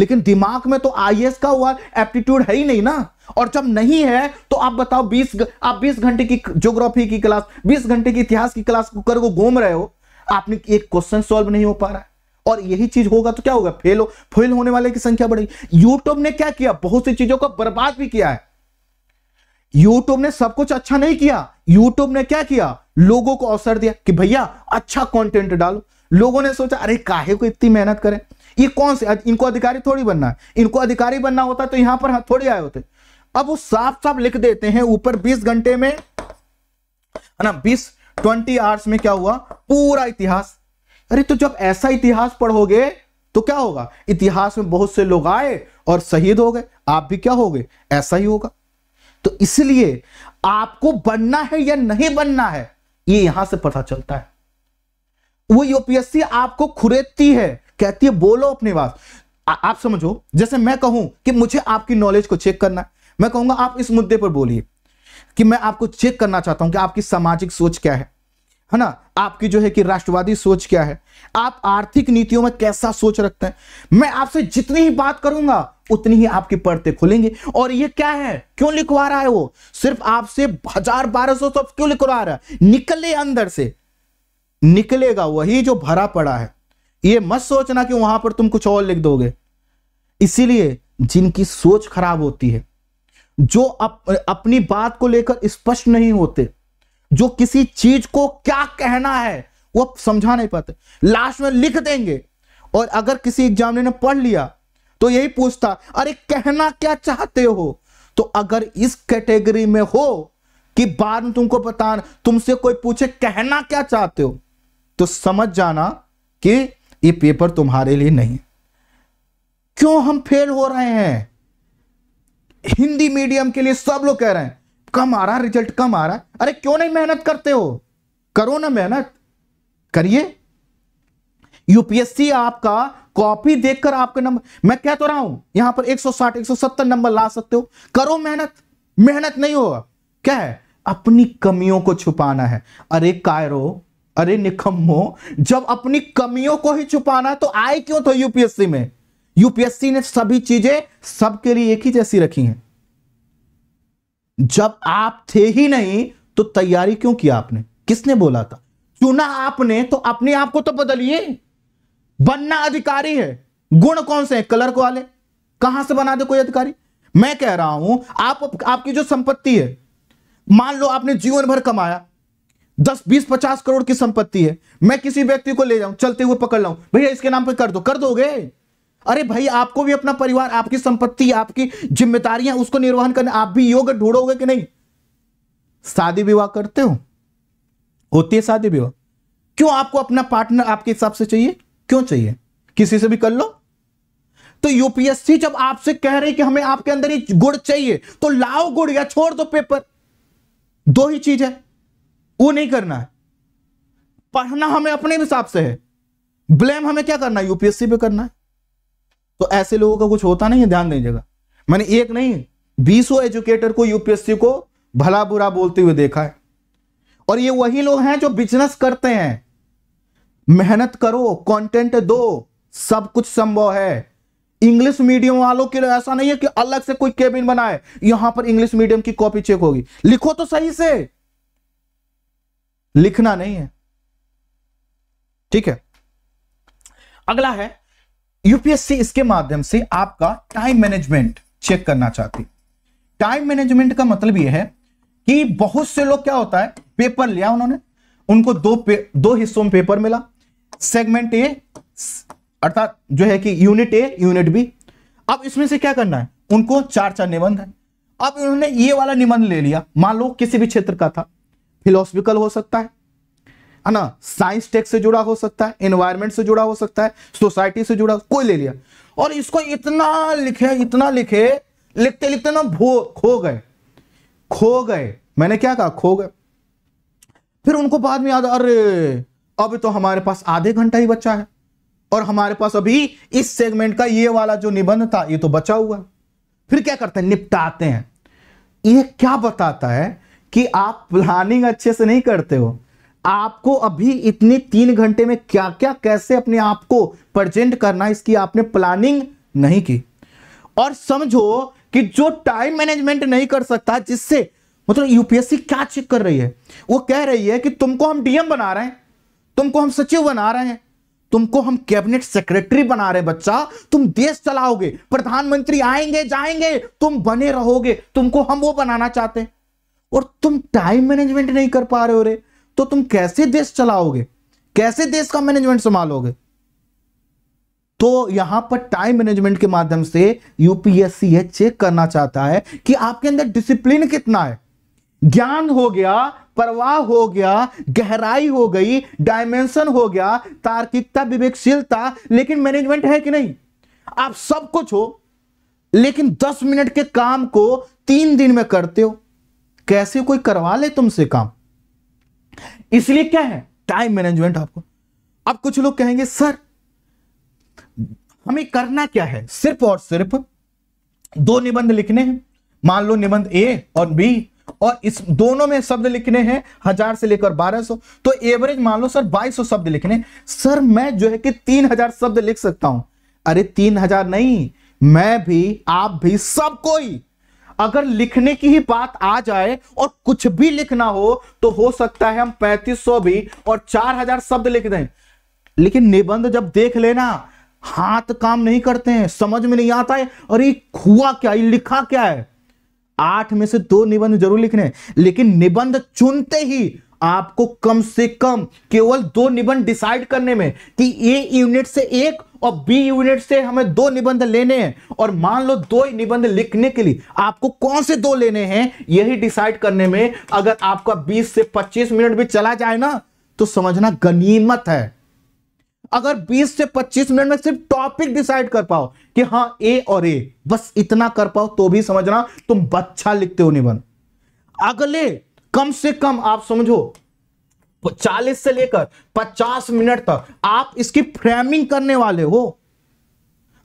लेकिन दिमाग में तो आई का हुआ एप्टीट्यूड है ही नहीं ना और जब नहीं है तो आप बताओ 20 आप 20 घंटे की ज्योग्राफी की क्लास 20 घंटे की इतिहास की क्लास कर को घूम रहे हो आपने एक क्वेश्चन सॉल्व नहीं हो पा रहा है और यही चीज होगा तो क्या होगा फेल हो फेल होने वाले की संख्या बढ़ेगी यूट्यूब ने क्या किया बहुत सी चीजों को बर्बाद भी किया है यूट्यूब ने सब कुछ अच्छा नहीं किया यूट्यूब ने क्या किया लोगों को अवसर दिया कि भैया अच्छा कंटेंट डालो लोगों ने सोचा अरे काहे को इतनी मेहनत करें ये कौन से इनको अधिकारी थोड़ी बनना है इनको अधिकारी बनना होता तो यहां पर थोड़ी आए होते अब वो साफ साफ लिख देते हैं ऊपर बीस घंटे में है ना बीस ट्वेंटी आवर्स में क्या हुआ पूरा इतिहास अरे तो जब ऐसा इतिहास पढ़ोगे तो क्या होगा इतिहास में बहुत से लोग आए और शहीद हो गए आप भी क्या हो गए ऐसा ही होगा तो इसलिए आपको बनना है या नहीं बनना है ये यहां से पता चलता है वो यूपीएससी आपको खुरेती है कहती है बोलो अपनी बात आप समझो जैसे मैं कहूं कि मुझे आपकी नॉलेज को चेक करना मैं कहूंगा आप इस मुद्दे पर बोलिए कि मैं आपको चेक करना चाहता हूं कि आपकी सामाजिक सोच क्या है है ना आपकी जो है कि राष्ट्रवादी सोच क्या है आप आर्थिक नीतियों में कैसा सोच रखते हैं मैं आपसे जितनी ही बात करूंगा उतनी ही आपकी पढ़ते खुलेंगे और ये क्या है क्यों लिखवा रहा है वो सिर्फ आपसे हजार बारह सौ सब क्यों लिखवा रहा है निकले अंदर से निकलेगा वही जो भरा पड़ा है ये मत सोचना कि वहां पर तुम कुछ और लिख दोगे इसीलिए जिनकी सोच खराब होती है जो अप, अपनी बात को लेकर स्पष्ट नहीं होते जो किसी चीज को क्या कहना है वो समझा नहीं पाते लास्ट में लिख देंगे और अगर किसी एग्जाम ने पढ़ लिया तो यही पूछता अरे कहना क्या चाहते हो तो अगर इस कैटेगरी में हो कि बाद में तुमको बता तुमसे कोई पूछे कहना क्या चाहते हो तो समझ जाना कि ये पेपर तुम्हारे लिए नहीं क्यों हम फेल हो रहे हैं हिंदी मीडियम के लिए सब लोग कह रहे हैं कम आ रहा रिजल्ट कम आ रहा है अरे क्यों नहीं मेहनत करते हो करो ना मेहनत करिए यूपीएससी आपका कॉपी देखकर आपके नंबर मैं कह तो रहा हूं यहां पर 160 170 नंबर ला सकते हो करो मेहनत मेहनत नहीं होगा क्या है अपनी कमियों को छुपाना है अरे कायरो अरे निकम्मो जब अपनी कमियों को ही छुपाना तो आए क्यों तो यूपीएससी में यूपीएससी ने सभी चीजें सबके लिए एक ही जैसी रखी हैं जब आप थे ही नहीं तो तैयारी क्यों किया आपने किसने बोला था चुना आपने तो अपने आप को तो बदलिए बनना अधिकारी है गुण कौन से है कलर को वाले कहां से बना दे कोई अधिकारी मैं कह रहा हूं आप आपकी जो संपत्ति है मान लो आपने जीवन भर कमाया दस बीस पचास करोड़ की संपत्ति है मैं किसी व्यक्ति को ले जाऊं चलते हुए पकड़ लाऊं भैया इसके नाम पे कर दो कर दोगे अरे भाई आपको भी अपना परिवार आपकी संपत्ति आपकी जिम्मेदारियां उसको निर्वहन करने आप भी योग्य ढूंढोगे कि नहीं शादी विवाह करते हो होती है शादी विवाह क्यों आपको अपना पार्टनर आपके हिसाब से चाहिए क्यों चाहिए किसी से भी कर लो तो यूपीएससी जब आपसे कह रही कि हमें आपके अंदर ये गुड़ चाहिए तो लाओ गुड़ या छोड़ दो पेपर दो ही चीज है वो नहीं करना है पढ़ना हमें अपने हिसाब से है ब्लेम हमें क्या करना है यूपीएससी पे करना है तो ऐसे लोगों का कुछ होता नहीं है ध्यान दीजिएगा मैंने एक नहीं बीसो एजुकेटर को यूपीएससी को भला बुरा बोलते हुए देखा है और ये वही लोग हैं जो बिजनेस करते हैं मेहनत करो कंटेंट दो सब कुछ संभव है इंग्लिश मीडियम वालों के लिए ऐसा नहीं है कि अलग से कोई केबिन बनाए यहां पर इंग्लिश मीडियम की कॉपी चेक होगी लिखो तो सही से लिखना नहीं है ठीक है अगला है यूपीएससी इसके माध्यम से आपका टाइम मैनेजमेंट चेक करना चाहती टाइम मैनेजमेंट का मतलब यह है कि बहुत से लोग क्या होता है पेपर लिया उन्होंने उनको दो पे, दो हिस्सों में पेपर मिला सेगमेंट ए अर्थात जो है कि यूनिट ए यूनिट बी अब इसमें से क्या करना है उनको चार चार निबंध है अब उन्होंने ये वाला निबंध ले लिया मान लो किसी भी क्षेत्र का था फिलोसफिकल हो सकता है है ना साइंस टेक से जुड़ा हो सकता है एनवायरमेंट से जुड़ा हो सकता है सोसाइटी से जुड़ा कोई ले लिया और इसको इतना लिखे इतना लिखे लिखते लिखते ना भो खो गए खो गए मैंने क्या कहा खो गए फिर उनको बाद में याद अरे अब तो हमारे पास आधे घंटा ही बचा है और हमारे पास अभी इस सेगमेंट का ये वाला जो निबंध था ये तो बचा हुआ है फिर क्या करते हैं निपटाते हैं ये क्या बताता है कि आप प्लानिंग अच्छे से नहीं करते हो आपको अभी इतने तीन घंटे में क्या क्या कैसे अपने आप को प्रजेंट करना इसकी आपने प्लानिंग नहीं की और समझो कि जो टाइम मैनेजमेंट नहीं कर सकता जिससे मतलब यूपीएससी क्या चेक कर रही है वो कह रही है कि तुमको हम डीएम बना रहे हैं तुमको हम सचिव बना रहे हैं तुमको हम कैबिनेट सेक्रेटरी बना रहे बच्चा तुम देश चलाओगे प्रधानमंत्री आएंगे जाएंगे तुम बने रहोगे तुमको हम वो बनाना चाहते हैं और तुम टाइम मैनेजमेंट नहीं कर पा रहे हो रे तो तुम कैसे देश चलाओगे कैसे देश का मैनेजमेंट संभालोगे तो यहां पर टाइम मैनेजमेंट के माध्यम से यूपीएससी चेक करना चाहता है कि आपके अंदर डिसिप्लिन कितना है ज्ञान हो गया परवाह हो गया गहराई हो गई डायमेंशन हो गया तार्किकता विवेकशीलता लेकिन मैनेजमेंट है कि नहीं आप सब कुछ हो लेकिन 10 मिनट के काम को तीन दिन में करते हो कैसे कोई करवा ले तुमसे काम इसलिए क्या है टाइम मैनेजमेंट आपको अब कुछ लोग कहेंगे सर हमें करना क्या है सिर्फ और सिर्फ दो निबंध लिखने हैं मान लो निबंध ए और बी और इस दोनों में शब्द लिखने हैं हजार से लेकर बारह सौ तो एवरेज मान लो सर बाईस सौ शब्द लिखने सर मैं जो है कि तीन हजार शब्द लिख सकता हूं अरे तीन हजार नहीं मैं भी आप भी सब कोई अगर लिखने की ही बात आ जाए और कुछ भी लिखना हो तो हो सकता है हम 3500 भी और 4000 शब्द लिख दें लेकिन निबंध जब देख लेना हाथ काम नहीं करते हैं समझ में नहीं आता है अरे हुआ क्या ये लिखा क्या है आठ में से दो निबंध जरूर लिखने लेकिन निबंध चुनते ही आपको कम से कम केवल दो निबंध डिसाइड करने में कि ए यूनिट से एक और बी यूनिट से हमें दो निबंध लेने हैं और मान लो दो ही निबंध लिखने के लिए आपको कौन से दो लेने हैं यही डिसाइड करने में अगर आपका 20 से 25 मिनट भी चला जाए ना तो समझना गनीमत है अगर 20 से 25 मिनट में सिर्फ टॉपिक डिसाइड कर पाओ कि हाँ ए और ए बस इतना कर पाओ तो भी समझना तुम बच्चा लिखते हो निबंध अगले कम से कम आप समझो चालीस से लेकर पचास मिनट तक आप इसकी फ्रेमिंग करने वाले हो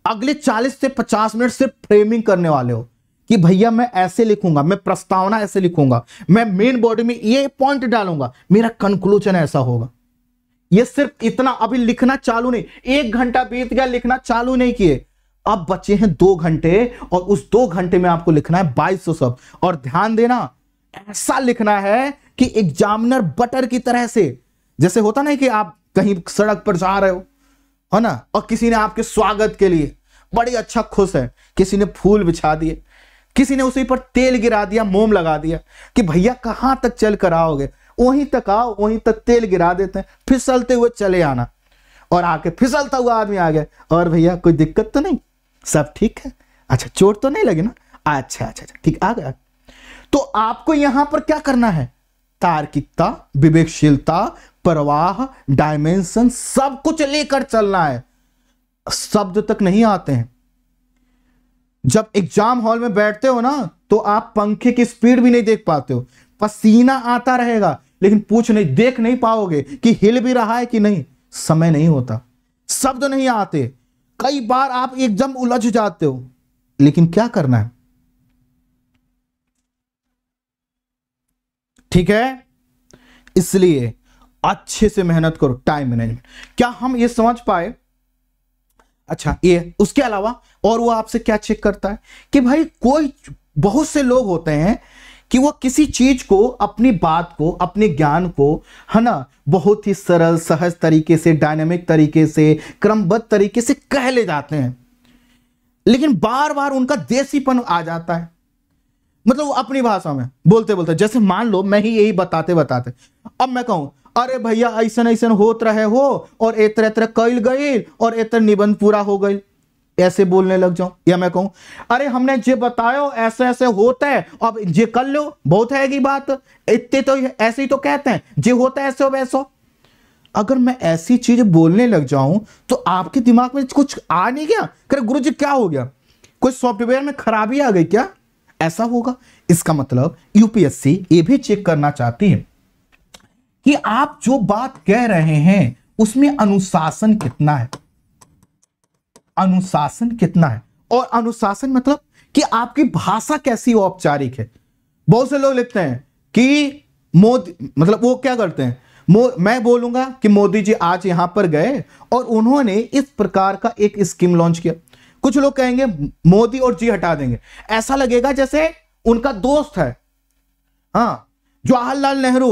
अगले चालीस से पचास मिनट से फ्रेमिंग करने वाले हो कि भैया मैं ऐसे लिखूंगा मैं प्रस्तावना ऐसे लिखूंगा मैं मेन बॉडी में ये पॉइंट डालूंगा मेरा कंक्लूजन ऐसा होगा ये सिर्फ इतना अभी लिखना चालू नहीं एक घंटा बीत गया लिखना चालू नहीं किए अब बचे हैं दो घंटे और उस दो घंटे में आपको लिखना है बाईस सौ शब्द और ध्यान देना ऐसा लिखना है कि एग्जामिनर बटर की तरह से जैसे होता ना कि आप कहीं सड़क पर जा रहे हो है ना और किसी ने आपके स्वागत के लिए बड़ी अच्छा खुश है किसी ने फूल बिछा दिए किसी ने उसी पर तेल गिरा दिया मोम लगा दिया कि भैया कहां तक चल कर आओगे वहीं तक आओ वहीं तक तेल गिरा देते हैं फिसलते हुए चले आना और आके फिसलता हुआ आदमी आ गया और भैया कोई दिक्कत तो नहीं सब ठीक है अच्छा चोट तो नहीं लगी ना अच्छा अच्छा अच्छा ठीक आ गया तो आपको यहां पर क्या करना है तार्किकता विवेकशीलता प्रवाह डायमेंशन सब कुछ लेकर चलना है शब्द तक नहीं आते हैं जब एग्जाम हॉल में बैठते हो ना तो आप पंखे की स्पीड भी नहीं देख पाते हो पसीना आता रहेगा लेकिन पूछ नहीं देख नहीं पाओगे कि हिल भी रहा है कि नहीं समय नहीं होता शब्द नहीं आते कई बार आप एकदम उलझ जाते हो लेकिन क्या करना है ठीक है इसलिए अच्छे से मेहनत करो टाइम मैनेजमेंट क्या हम ये समझ पाए अच्छा ये उसके अलावा और वो आपसे क्या चेक करता है कि भाई कोई बहुत से लोग होते हैं कि वो किसी चीज को अपनी बात को अपने ज्ञान को है ना बहुत ही सरल सहज तरीके से डायनेमिक तरीके से क्रमबद्ध तरीके से कह ले जाते हैं लेकिन बार बार उनका देसीपन आ जाता है मतलब वो अपनी भाषा में बोलते बोलते जैसे मान लो मैं ही यही बताते बताते अब मैं कहूँ अरे भैया ऐसा ऐसा होत रहे हो और एतर एतर कैल गई और एतर निबंध पूरा हो गई ऐसे बोलने लग जाऊं या मैं कहूं अरे हमने जे बतायो ऐसे ऐसे होता है अब जे कर लो बहुत है बात इतने तो ऐसे ही तो कहते हैं जे होता है ऐसे हो वैसो अगर मैं ऐसी चीज बोलने लग जाऊं तो आपके दिमाग में कुछ आ नहीं गया गुरु जी क्या हो गया कोई सॉफ्टवेयर में खराबी आ गई क्या ऐसा होगा इसका मतलब यूपीएससी ये भी चेक करना चाहती है कि आप जो बात कह रहे हैं उसमें अनुशासन कितना है अनुशासन कितना है और अनुशासन मतलब कि आपकी भाषा कैसी औपचारिक है बहुत से लोग लिखते हैं कि मोदी मतलब वो क्या करते हैं मो, मैं बोलूंगा कि मोदी जी आज यहां पर गए और उन्होंने इस प्रकार का एक स्कीम लॉन्च किया कुछ लोग कहेंगे मोदी और जी हटा देंगे ऐसा लगेगा जैसे उनका दोस्त है हाँ जवाहरलाल नेहरू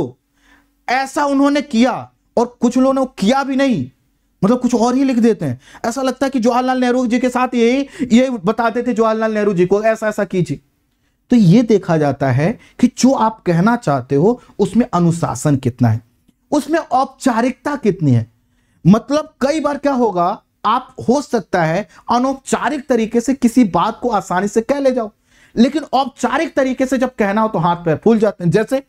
ऐसा उन्होंने किया और कुछ लोगों ने किया भी नहीं मतलब कुछ और ही लिख देते हैं ऐसा लगता है कि जवाहरलाल नेहरू जी के साथ यही ये बताते थे जवाहरलाल नेहरू जी को ऐसा ऐसा कीजिए तो ये देखा जाता है कि जो आप कहना चाहते हो उसमें अनुशासन कितना है उसमें औपचारिकता कितनी है मतलब कई बार क्या होगा आप हो सकता है अनौपचारिक तरीके से किसी बात को आसानी से कह ले जाओ लेकिन औपचारिक तरीके से जब कहना हो तो हाथ पैर फूल जाते हैं जैसे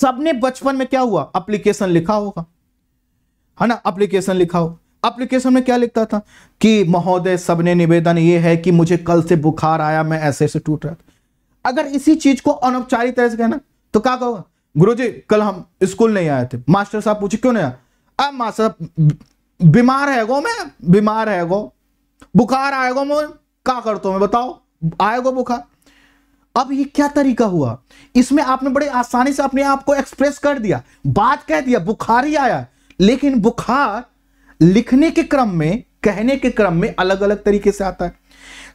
सबने बचपन में क्या हुआ अप्लीकेशन लिखा होगा है ना अप्लीकेशन लिखा हो अप्लीकेशन में क्या लिखता था कि महोदय सबने निवेदन ये है कि मुझे कल से बुखार आया मैं ऐसे से टूट रहा था अगर इसी चीज को अनौपचारिक तरह से कहना तो क्या कहोगा गुरुजी कल हम स्कूल नहीं आए थे मास्टर साहब पूछे क्यों नहीं आया अब मास्टर साहब बीमार है गो मैं बीमार है गो बुखार आएगो मैं क्या करता हूं मैं बताओ आएगो बुखार अब ये क्या तरीका हुआ इसमें आपने बड़े आसानी से अपने आप को एक्सप्रेस कर दिया बात कह दिया बुखार ही आया लेकिन बुखार लिखने के क्रम में कहने के क्रम में अलग अलग तरीके से आता है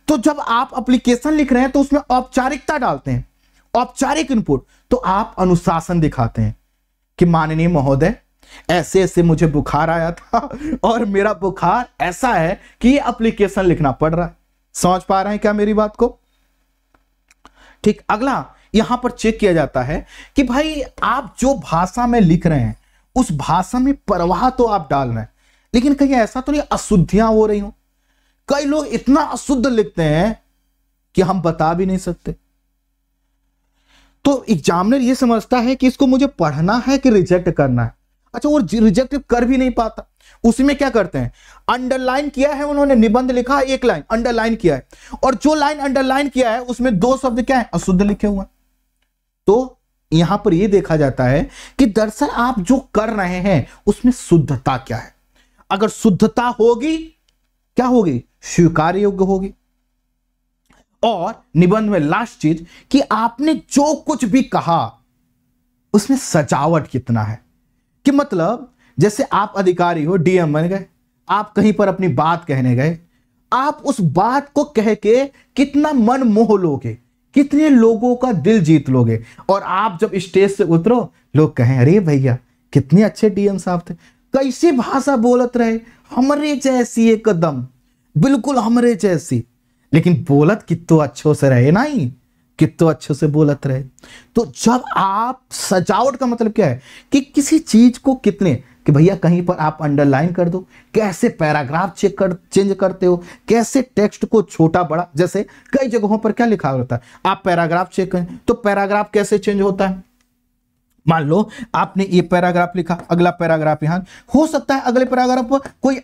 तो जब आप एप्लीकेशन लिख रहे हैं तो उसमें औपचारिकता डालते हैं औपचारिक इनपुट तो आप अनुशासन दिखाते हैं कि माननीय महोदय ऐसे ऐसे मुझे बुखार आया था [LAUGHS] और मेरा बुखार ऐसा है कि ये अप्लीकेशन लिखना पड़ रहा है समझ पा रहे हैं क्या मेरी बात को ठीक अगला यहां पर चेक किया जाता है कि भाई आप जो भाषा में लिख रहे हैं उस भाषा में प्रवाह तो आप डाल रहे हैं लेकिन कहीं ऐसा तो नहीं अशुद्धियां हो रही हो कई लोग इतना अशुद्ध लिखते हैं कि हम बता भी नहीं सकते तो एग्जामिनर यह समझता है कि इसको मुझे पढ़ना है कि रिजेक्ट करना है अच्छा वो रिजेक्टिव कर भी नहीं पाता उसमें क्या करते हैं अंडरलाइन किया है उन्होंने निबंध लिखा है एक लाइन अंडरलाइन किया है और जो लाइन अंडरलाइन किया है उसमें दो शब्द क्या है अशुद्ध लिखे हुए तो यहां पर यह देखा जाता है कि दरअसल आप जो कर रहे हैं उसमें शुद्धता क्या है अगर शुद्धता होगी क्या होगी स्वीकार योग्य होगी और निबंध में लास्ट चीज कि आपने जो कुछ भी कहा उसमें सजावट कितना है कि मतलब जैसे आप अधिकारी हो डीएम बन गए आप कहीं पर अपनी बात कहने गए आप उस बात को कह के कितना मन मोह लोगे कितने लोगों का दिल जीत लोगे और आप जब स्टेज से उतरो लोग कहें अरे भैया कितने अच्छे डीएम साहब थे कैसी भाषा बोलत रहे हमरे जैसी एकदम बिल्कुल हमरे जैसी लेकिन बोलत कितो अच्छो से रहे ना ही कितो अच्छे से बोलत रहे तो जब आप सजावट का मतलब क्या है कि किसी चीज को कितने कि भैया कहीं पर आप अंडरलाइन कर दो कैसे पैराग्राफ चेक कर चेंज करते हो कैसे टेक्स्ट को छोटा बड़ा जैसे कई जगहों पर क्या लिखा होता है आप पैराग्राफ चेक करें तो पैराग्राफ कैसे चेंज होता है मान लो आपने ये पैराग्राफ लिखा अगला पैराग्राफ यहां हो सकता है अगले पैराग्राफ कोई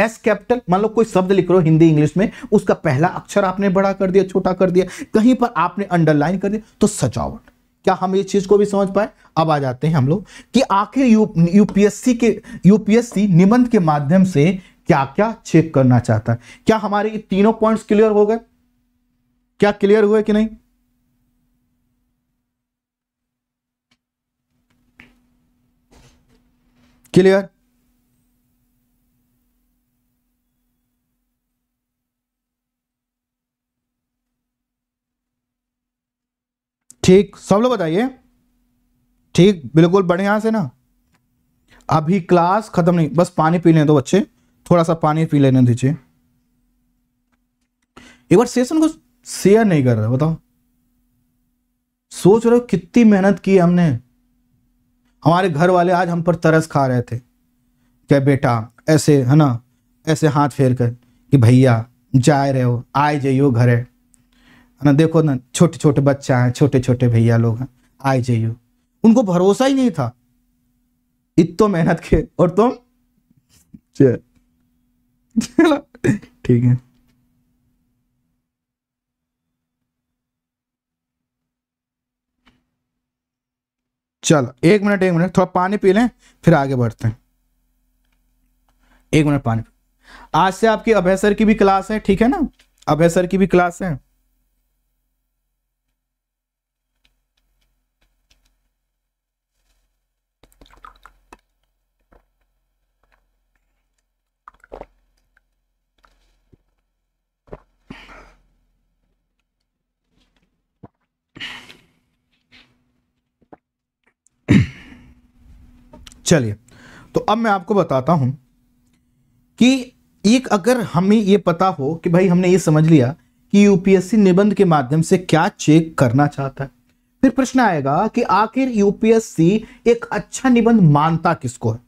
एस कैपिटल मान लो कोई शब्द लिख रहे हो हिंदी इंग्लिश में उसका पहला अक्षर आपने बड़ा कर दिया छोटा कर दिया कहीं पर आपने अंडरलाइन कर दिया तो सजावट क्या हम ये चीज को भी समझ पाए अब आ जाते हैं हम लोग कि आखिर यू, यूपीएससी के यूपीएससी निबंध के माध्यम से क्या क्या चेक करना चाहता है क्या हमारे ये तीनों पॉइंट्स क्लियर हो गए क्या क्लियर हुए कि नहीं क्लियर ठीक सब लोग बताइए ठीक बिल्कुल बढ़िया से ना अभी क्लास खत्म नहीं बस पानी पी लें दो बच्चे थोड़ा सा पानी पी लेने दीजिए एक बार सेशन को शेयर नहीं कर रहा बताओ सोच रहे हो कितनी मेहनत की हमने हमारे घर वाले आज हम पर तरस खा रहे थे क्या बेटा ऐसे है ना ऐसे हाथ फेर कर कि भैया जा रहे हो आए जाइयो घरे है ना देखो ना छोटे छोटे बच्चा हैं छोटे छोटे भैया लोग हैं आए जाइयो उनको भरोसा ही नहीं था इतो मेहनत के और तुम ठीक है चलो एक मिनट एक मिनट थोड़ा पानी पी लें फिर आगे बढ़ते हैं एक मिनट पानी आज से आपकी अभय सर की भी क्लास है ठीक है ना अभय सर की भी क्लास है चलिए तो अब मैं आपको बताता हूं कि एक अगर हमें यह पता हो कि भाई हमने ये समझ लिया कि यूपीएससी निबंध के माध्यम से क्या चेक करना चाहता है फिर प्रश्न आएगा कि आखिर यूपीएससी एक अच्छा निबंध मानता किसको है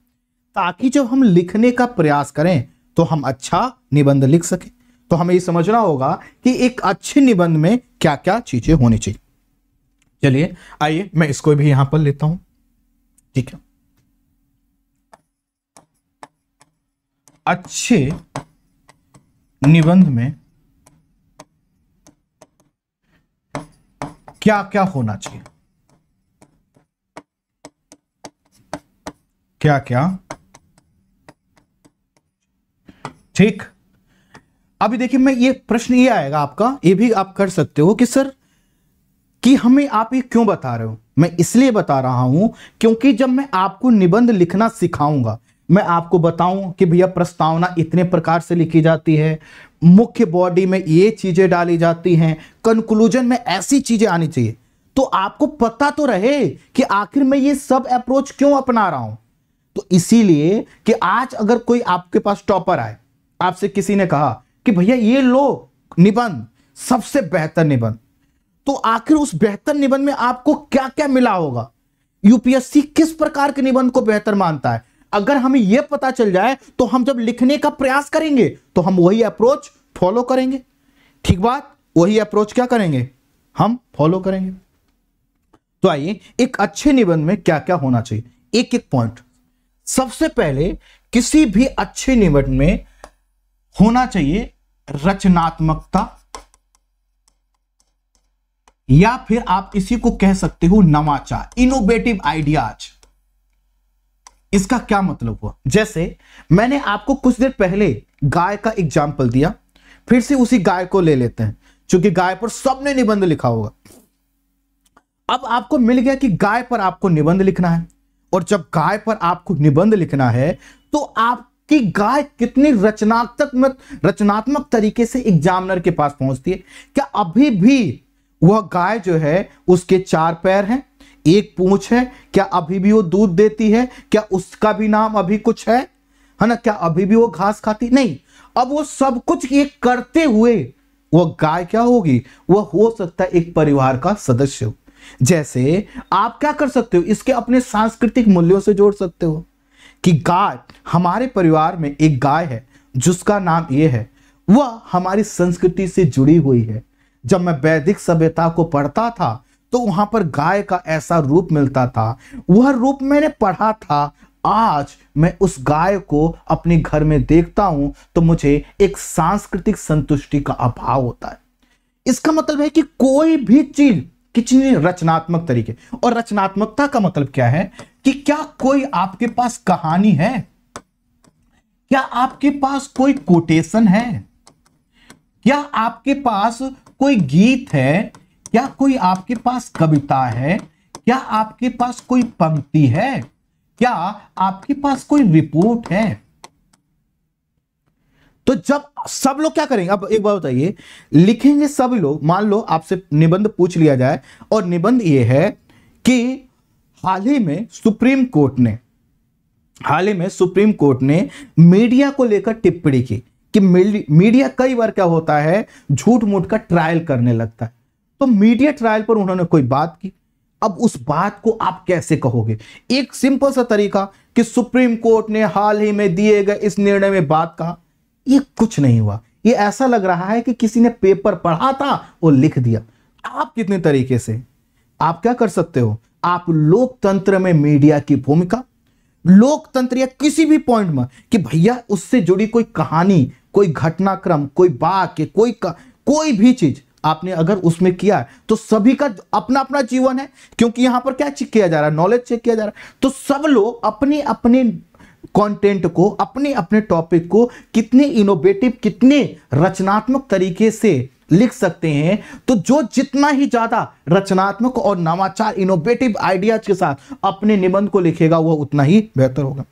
ताकि जब हम लिखने का प्रयास करें तो हम अच्छा निबंध लिख सके तो हमें ये समझना होगा कि एक अच्छे निबंध में क्या क्या चीजें होनी चाहिए चलिए आइए मैं इसको भी यहां पर लेता हूं ठीक है अच्छे निबंध में क्या क्या होना चाहिए क्या क्या ठीक अभी देखिए मैं ये प्रश्न ये आएगा आपका ये भी आप कर सकते हो कि सर कि हमें आप ये क्यों बता रहे हो मैं इसलिए बता रहा हूं क्योंकि जब मैं आपको निबंध लिखना सिखाऊंगा मैं आपको बताऊं कि भैया प्रस्तावना इतने प्रकार से लिखी जाती है मुख्य बॉडी में ये चीजें डाली जाती हैं कंक्लूजन में ऐसी चीजें आनी चाहिए तो आपको पता तो रहे कि आखिर मैं ये सब अप्रोच क्यों अपना रहा हूं तो इसीलिए कि आज अगर कोई आपके पास टॉपर आए आपसे किसी ने कहा कि भैया ये लो निबंध सबसे बेहतर निबंध तो आखिर उस बेहतर निबंध में आपको क्या क्या मिला होगा यूपीएससी किस प्रकार के निबंध को बेहतर मानता है अगर हमें यह पता चल जाए तो हम जब लिखने का प्रयास करेंगे तो हम वही अप्रोच फॉलो करेंगे ठीक बात वही अप्रोच क्या करेंगे हम फॉलो करेंगे तो आइए एक अच्छे निबंध में क्या क्या होना चाहिए एक एक पॉइंट सबसे पहले किसी भी अच्छे निबंध में होना चाहिए रचनात्मकता या फिर आप इसी को कह सकते हो नवाचार इनोवेटिव आइडियाज इसका क्या मतलब हुआ जैसे मैंने आपको कुछ देर पहले गाय का एग्जाम्पल दिया फिर से उसी गाय को ले लेते हैं क्योंकि गाय पर सबने निबंध लिखा होगा अब आपको मिल गया कि गाय पर आपको निबंध लिखना है और जब गाय पर आपको निबंध लिखना है तो आपकी गाय कितनी रचनात्मक रचनात्मक तरीके से एग्जामिनर के पास पहुंचती है क्या अभी भी वह गाय जो है उसके चार पैर हैं एक पूछ है क्या अभी भी वो दूध देती है क्या उसका भी नाम अभी कुछ है है ना क्या अभी भी वो घास खाती नहीं अब वो सब कुछ ये करते हुए वो गाय क्या होगी वह हो सकता है एक परिवार का सदस्य हो जैसे आप क्या कर सकते हो इसके अपने सांस्कृतिक मूल्यों से जोड़ सकते हो कि गाय हमारे परिवार में एक गाय है जिसका नाम ये है वह हमारी संस्कृति से जुड़ी हुई है जब मैं वैदिक सभ्यता को पढ़ता था तो वहां पर गाय का ऐसा रूप मिलता था वह रूप मैंने पढ़ा था आज मैं उस गाय को अपने घर में देखता हूं तो मुझे एक सांस्कृतिक संतुष्टि का अभाव होता है इसका मतलब है कि कोई भी चीज कितनी रचनात्मक तरीके और रचनात्मकता का मतलब क्या है कि क्या कोई आपके पास कहानी है क्या आपके पास कोई कोटेशन है क्या आपके पास कोई गीत है क्या कोई आपके पास कविता है क्या आपके पास कोई पंक्ति है क्या आपके पास कोई रिपोर्ट है तो जब सब लोग क्या करेंगे अब एक बार बताइए लिखेंगे सब लोग मान लो आपसे निबंध पूछ लिया जाए और निबंध यह है कि हाल ही में सुप्रीम कोर्ट ने हाल ही में सुप्रीम कोर्ट ने मीडिया को लेकर टिप्पणी की कि मीडिया कई बार क्या होता है झूठ मूठ का ट्रायल करने लगता है तो मीडिया ट्रायल पर उन्होंने कोई बात की अब उस बात को आप कैसे कहोगे एक सिंपल सा तरीका कि सुप्रीम कोर्ट ने हाल ही में दिए गए इस निर्णय में बात कहा ये कुछ नहीं हुआ ये ऐसा लग रहा है कि किसी ने पेपर पढ़ा था और लिख दिया आप कितने तरीके से आप क्या कर सकते हो आप लोकतंत्र में मीडिया की भूमिका लोकतंत्र या किसी भी पॉइंट में कि भैया उससे जुड़ी कोई कहानी कोई घटनाक्रम कोई वाक्य कोई कोई भी चीज आपने अगर उसमें किया है तो सभी का अपना अपना जीवन है क्योंकि यहां पर क्या चेक किया जा रहा है नॉलेज चेक किया जा रहा है तो सब लोग अपने अपने कंटेंट को अपने अपने टॉपिक को कितने इनोवेटिव कितने रचनात्मक तरीके से लिख सकते हैं तो जो जितना ही ज्यादा रचनात्मक और नवाचार इनोवेटिव आइडियाज के साथ अपने निबंध को लिखेगा वह उतना ही बेहतर होगा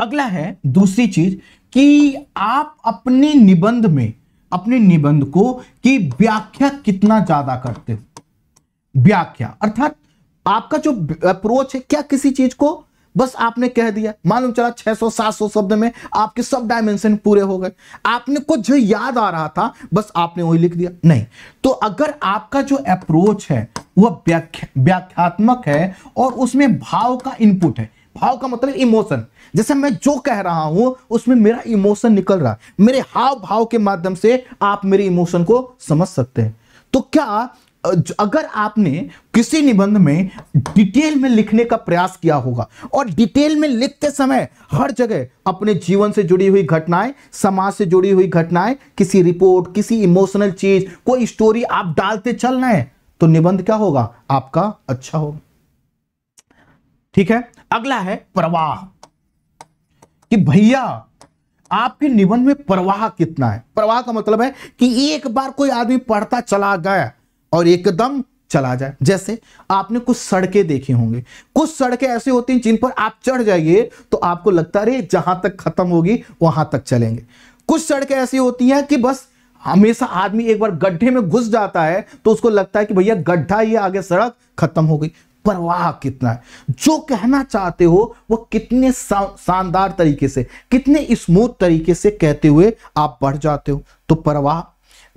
अगला है दूसरी चीज कि आप अपने निबंध में अपने निबंध को कि व्याख्या कितना ज्यादा करते हो व्याख्या अर्थात आपका जो अप्रोच है क्या किसी चीज को बस आपने कह दिया मालूम चला 600 700 शब्द में आपके सब डायमेंशन पूरे हो गए आपने कुछ जो याद आ रहा था बस आपने वही लिख दिया नहीं तो अगर आपका जो अप्रोच है वह व्याख्यात्मक है और उसमें भाव का इनपुट है भाव का मतलब इमोशन जैसे मैं जो कह रहा हूं उसमें मेरा इमोशन निकल रहा है मेरे हाव भाव के माध्यम से आप मेरे इमोशन को समझ सकते हैं तो क्या अगर आपने किसी निबंध में डिटेल में लिखने का प्रयास किया होगा और डिटेल में लिखते समय हर जगह अपने जीवन से जुड़ी हुई घटनाएं समाज से जुड़ी हुई घटनाएं किसी रिपोर्ट किसी इमोशनल चीज कोई स्टोरी आप डालते चल रहे तो निबंध क्या होगा आपका अच्छा होगा ठीक है अगला है प्रवाह कि भैया आपके निबंध में प्रवाह कितना है प्रवाह का मतलब है कि एक बार कोई आदमी पढ़ता चला गया और एकदम चला जाए जैसे आपने कुछ सड़कें देखी होंगी कुछ सड़कें ऐसे होती हैं जिन पर आप चढ़ जाइए तो आपको लगता रहे जहां तक खत्म होगी वहां तक चलेंगे कुछ सड़कें ऐसी होती हैं कि बस हमेशा आदमी एक बार गड्ढे में घुस जाता है तो उसको लगता है कि भैया गड्ढा ही आगे सड़क खत्म हो गई प्रवाह कितना है जो कहना चाहते हो वो कितने शानदार तरीके से कितने स्मूथ तरीके से कहते हुए आप बढ़ जाते हो तो प्रवाह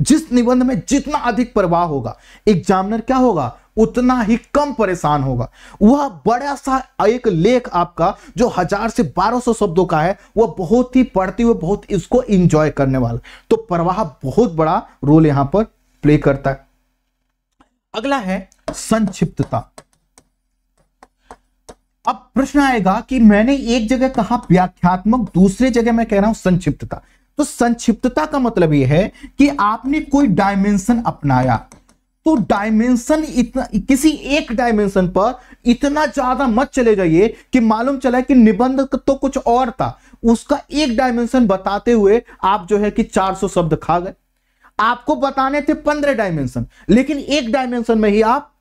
जिस निबंध में जितना अधिक प्रवाह होगा एग्जामिनर क्या होगा उतना ही कम परेशान होगा वह बड़ा सा एक लेख आपका जो हजार से बारह सौ शब्दों का है वह बहुत ही पढ़ते हुए बहुत इसको इंजॉय करने वाला तो प्रवाह बहुत बड़ा रोल यहां पर प्ले करता है अगला है संक्षिप्तता अब प्रश्न आएगा कि मैंने एक जगह कहा व्याख्यात्मक दूसरे जगह मैं कह रहा हूं संक्षिप्तता तो संक्षिप्तता का मतलब यह है कि आपने कोई डायमेंशन अपनाया तो डायमेंशन इतना किसी एक डायमेंशन पर इतना ज्यादा मत चले जाइए कि मालूम चला कि निबंध तो कुछ और था उसका एक डायमेंशन बताते हुए आप जो है कि 400 शब्द खा गए आपको बताने थे पंद्रह डायमेंशन लेकिन एक डायमेंशन में ही आप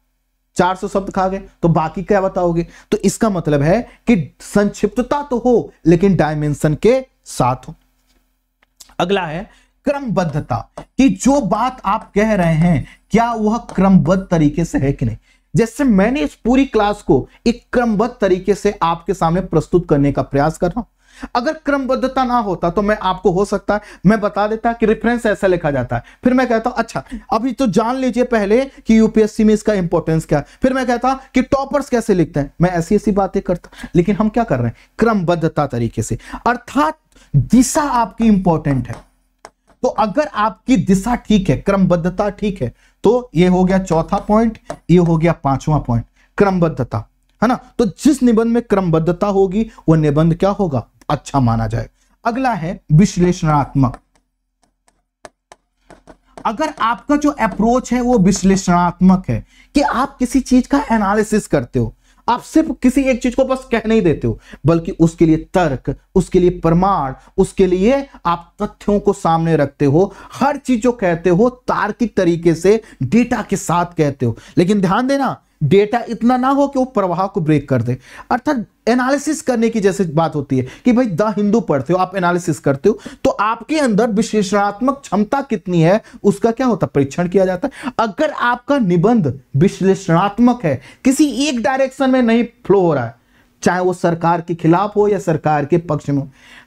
400 शब्द खा गए तो बाकी क्या बताओगे तो इसका मतलब है कि संक्षिप्तता तो हो लेकिन डायमेंशन के साथ हो अगला है क्रमबद्धता कि जो बात आप कह रहे हैं क्या वह क्रमबद्ध तरीके से है कि नहीं जैसे मैंने इस पूरी क्लास को एक क्रमबद्ध तरीके से आपके सामने प्रस्तुत करने का प्रयास कर रहा हूं अगर क्रमबद्धता ना होता तो मैं आपको हो सकता है मैं बता देता कि रेफरेंस ऐसा लिखा जाता है फिर मैं कहता हूं अच्छा अभी तो जान लीजिए पहले कि यूपीएससी में इसका इंपॉर्टेंस क्या है फिर मैं कहता कि टॉपर्स कैसे लिखते हैं मैं ऐसी ऐसी बातें करता लेकिन हम क्या कर रहे हैं क्रमबद्धता तरीके से अर्थात दिशा आपकी इंपॉर्टेंट है तो अगर आपकी दिशा ठीक है क्रमबद्धता ठीक है तो ये हो गया चौथा पॉइंट ये हो गया पांचवा पॉइंट क्रमबद्धता है ना तो जिस निबंध में क्रमबद्धता होगी वह निबंध क्या होगा अच्छा माना जाए अगला है विश्लेषणात्मक अगर आपका जो अप्रोच है वो विश्लेषणात्मक है कि आप किसी चीज का एनालिसिस करते हो आप सिर्फ किसी एक चीज को बस कह नहीं देते हो बल्कि उसके लिए तर्क उसके लिए प्रमाण उसके लिए आप तथ्यों को सामने रखते हो हर चीज जो कहते हो तार्किक तरीके से डेटा के साथ कहते हो लेकिन ध्यान देना डेटा इतना ना हो कि वो प्रवाह को ब्रेक कर दे अर्थात एनालिसिस करने की जैसे बात होती है कि भाई द हिंदू पढ़ते हो आप एनालिसिस करते हो तो आपके अंदर विश्लेषणात्मक क्षमता कितनी है उसका क्या होता परीक्षण किया जाता है अगर आपका निबंध विश्लेषणात्मक है किसी एक डायरेक्शन में नहीं फ्लो हो रहा है चाहे वो सरकार के खिलाफ हो या सरकार के पक्ष में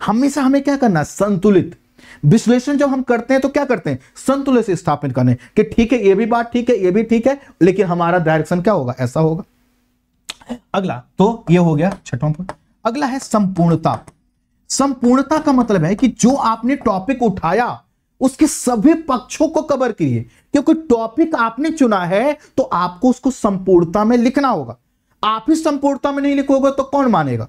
हमेशा हमें क्या करना संतुलित विश्लेषण जब हम करते हैं तो क्या करते हैं संतुलन से स्थापित करने कि ठीक है ये भी बात ठीक है ये भी ठीक है लेकिन हमारा डायरेक्शन क्या होगा ऐसा होगा अगला तो ये हो गया छठवां पॉइंट अगला है संपूर्णता संपूर्णता का मतलब है कि जो आपने टॉपिक उठाया उसके सभी पक्षों को कवर करिए क्योंकि टॉपिक आपने चुना है तो आपको उसको संपूर्णता में लिखना होगा आप ही संपूर्णता में नहीं लिखोगे तो कौन मानेगा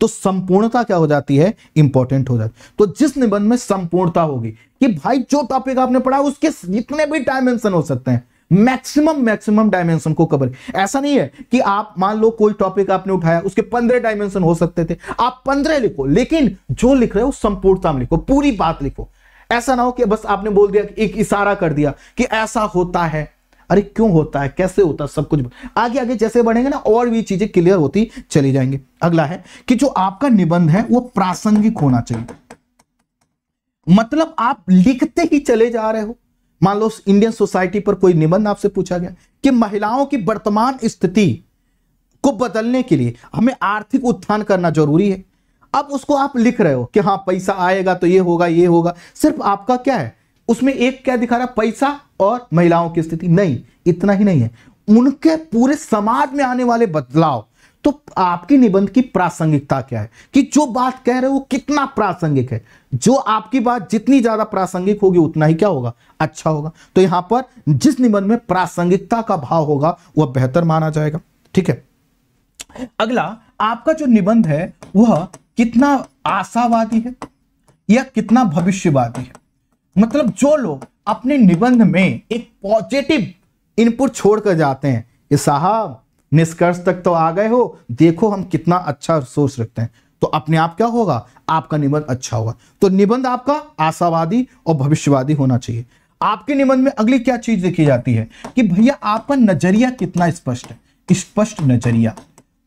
तो संपूर्णता क्या हो जाती है इंपॉर्टेंट हो जाती है तो जिस निबंध में संपूर्णता होगी कि भाई जो टॉपिक आपने पढ़ा उसके जितने भी डायमेंशन हो सकते हैं मैक्सिमम मैक्सिमम डायमेंशन को कवर ऐसा नहीं है कि आप मान लो कोई टॉपिक आपने उठाया उसके पंद्रह डायमेंशन हो सकते थे आप पंद्रह लिखो लेकिन जो लिख रहे हो संपूर्णता में लिखो पूरी बात लिखो ऐसा ना हो कि बस आपने बोल दिया कि एक इशारा कर दिया कि ऐसा होता है अरे क्यों होता है कैसे होता है सब कुछ आगे आगे जैसे बढ़ेंगे ना और भी चीजें क्लियर होती चली जाएंगे अगला है कि जो आपका निबंध है वो प्रासंगिक होना चाहिए मतलब आप लिखते ही चले जा रहे हो मान लो इंडियन सोसाइटी पर कोई निबंध आपसे पूछा गया कि महिलाओं की वर्तमान स्थिति को बदलने के लिए हमें आर्थिक उत्थान करना जरूरी है अब उसको आप लिख रहे हो कि हाँ पैसा आएगा तो ये होगा ये होगा सिर्फ आपका क्या है उसमें एक क्या दिखा रहा पैसा और महिलाओं की स्थिति नहीं इतना ही नहीं है उनके पूरे समाज में आने वाले बदलाव तो आपकी निबंध की प्रासंगिकता क्या है कि जो बात कह रहे हो कितना प्रासंगिक है जो आपकी बात जितनी ज्यादा प्रासंगिक होगी उतना ही क्या होगा अच्छा होगा तो यहां पर जिस निबंध में प्रासंगिकता का भाव होगा वह बेहतर माना जाएगा ठीक है अगला आपका जो निबंध है वह कितना आशावादी है या कितना भविष्यवादी है मतलब जो लोग अपने निबंध में एक पॉजिटिव इनपुट छोड़कर जाते हैं कि साहब निष्कर्ष तक तो आ गए हो देखो हम कितना अच्छा सोच रखते हैं तो अपने आप क्या होगा आपका निबंध अच्छा होगा तो निबंध आपका आशावादी और भविष्यवादी होना चाहिए आपके निबंध में अगली क्या चीज देखी जाती है कि भैया आपका नजरिया कितना स्पष्ट है स्पष्ट नजरिया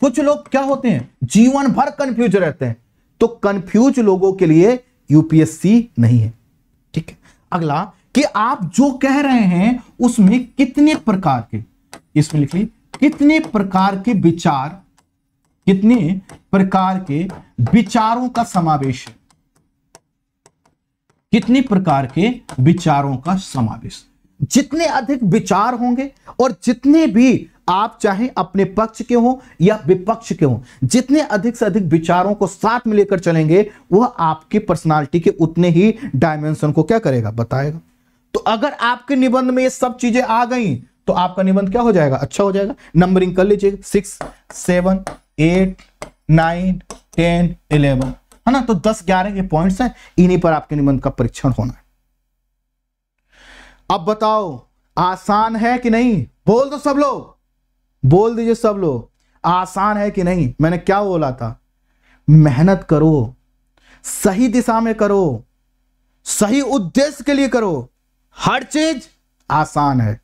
कुछ लोग क्या होते हैं जीवन भर कंफ्यूज रहते हैं तो कंफ्यूज लोगों के लिए यूपीएससी नहीं है अगला कि आप जो कह रहे हैं उसमें कितने प्रकार के इसमें लिख ली कितने प्रकार के विचार कितने प्रकार के विचारों का समावेश है कितने प्रकार के विचारों का समावेश जितने अधिक विचार होंगे और जितने भी आप चाहे अपने पक्ष के हो या विपक्ष के हो जितने अधिक से अधिक विचारों को साथ में लेकर चलेंगे वह आपकी पर्सनालिटी के उतने ही डायमेंशन को क्या करेगा बताएगा तो अगर आपके निबंध में ये सब चीजें आ गई तो आपका निबंध क्या हो जाएगा अच्छा हो जाएगा नंबरिंग कर लीजिए six seven eight nine ten eleven है ना तो दस ग्यारह के पॉइंट्स हैं इन्हीं पर आपके निबंध का परीक्षण होना है अब बताओ आसान है कि नहीं बोल दो सब लोग बोल दीजिए सब लोग आसान है कि नहीं मैंने क्या बोला था मेहनत करो सही दिशा में करो सही उद्देश्य के लिए करो हर चीज आसान है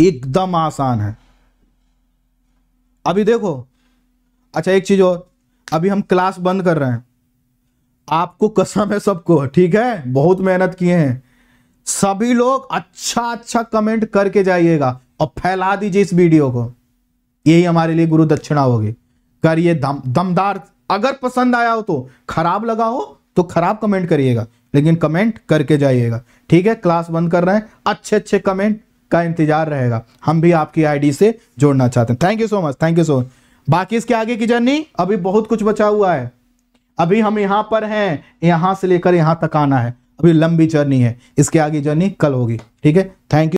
एकदम आसान है अभी देखो अच्छा एक चीज और अभी हम क्लास बंद कर रहे हैं आपको कसम है सबको ठीक है बहुत मेहनत किए हैं सभी लोग अच्छा अच्छा कमेंट करके जाइएगा और फैला दीजिए इस वीडियो को यही हमारे लिए गुरु दक्षिणा होगी करिए दम दमदार अगर पसंद आया हो तो खराब लगा हो तो खराब कमेंट करिएगा लेकिन कमेंट करके जाइएगा ठीक है क्लास बंद कर रहे हैं अच्छे अच्छे कमेंट का इंतजार रहेगा हम भी आपकी आईडी से जोड़ना चाहते हैं thank you so much thank you so much बाकी इसके आगे की जर्नी अभी बहुत कुछ बचा हुआ है अभी हम यहां पर हैं यहां से लेकर यहां तक आना है अभी लंबी जर्नी है इसके आगे जर्नी कल होगी ठीक है थैंक यू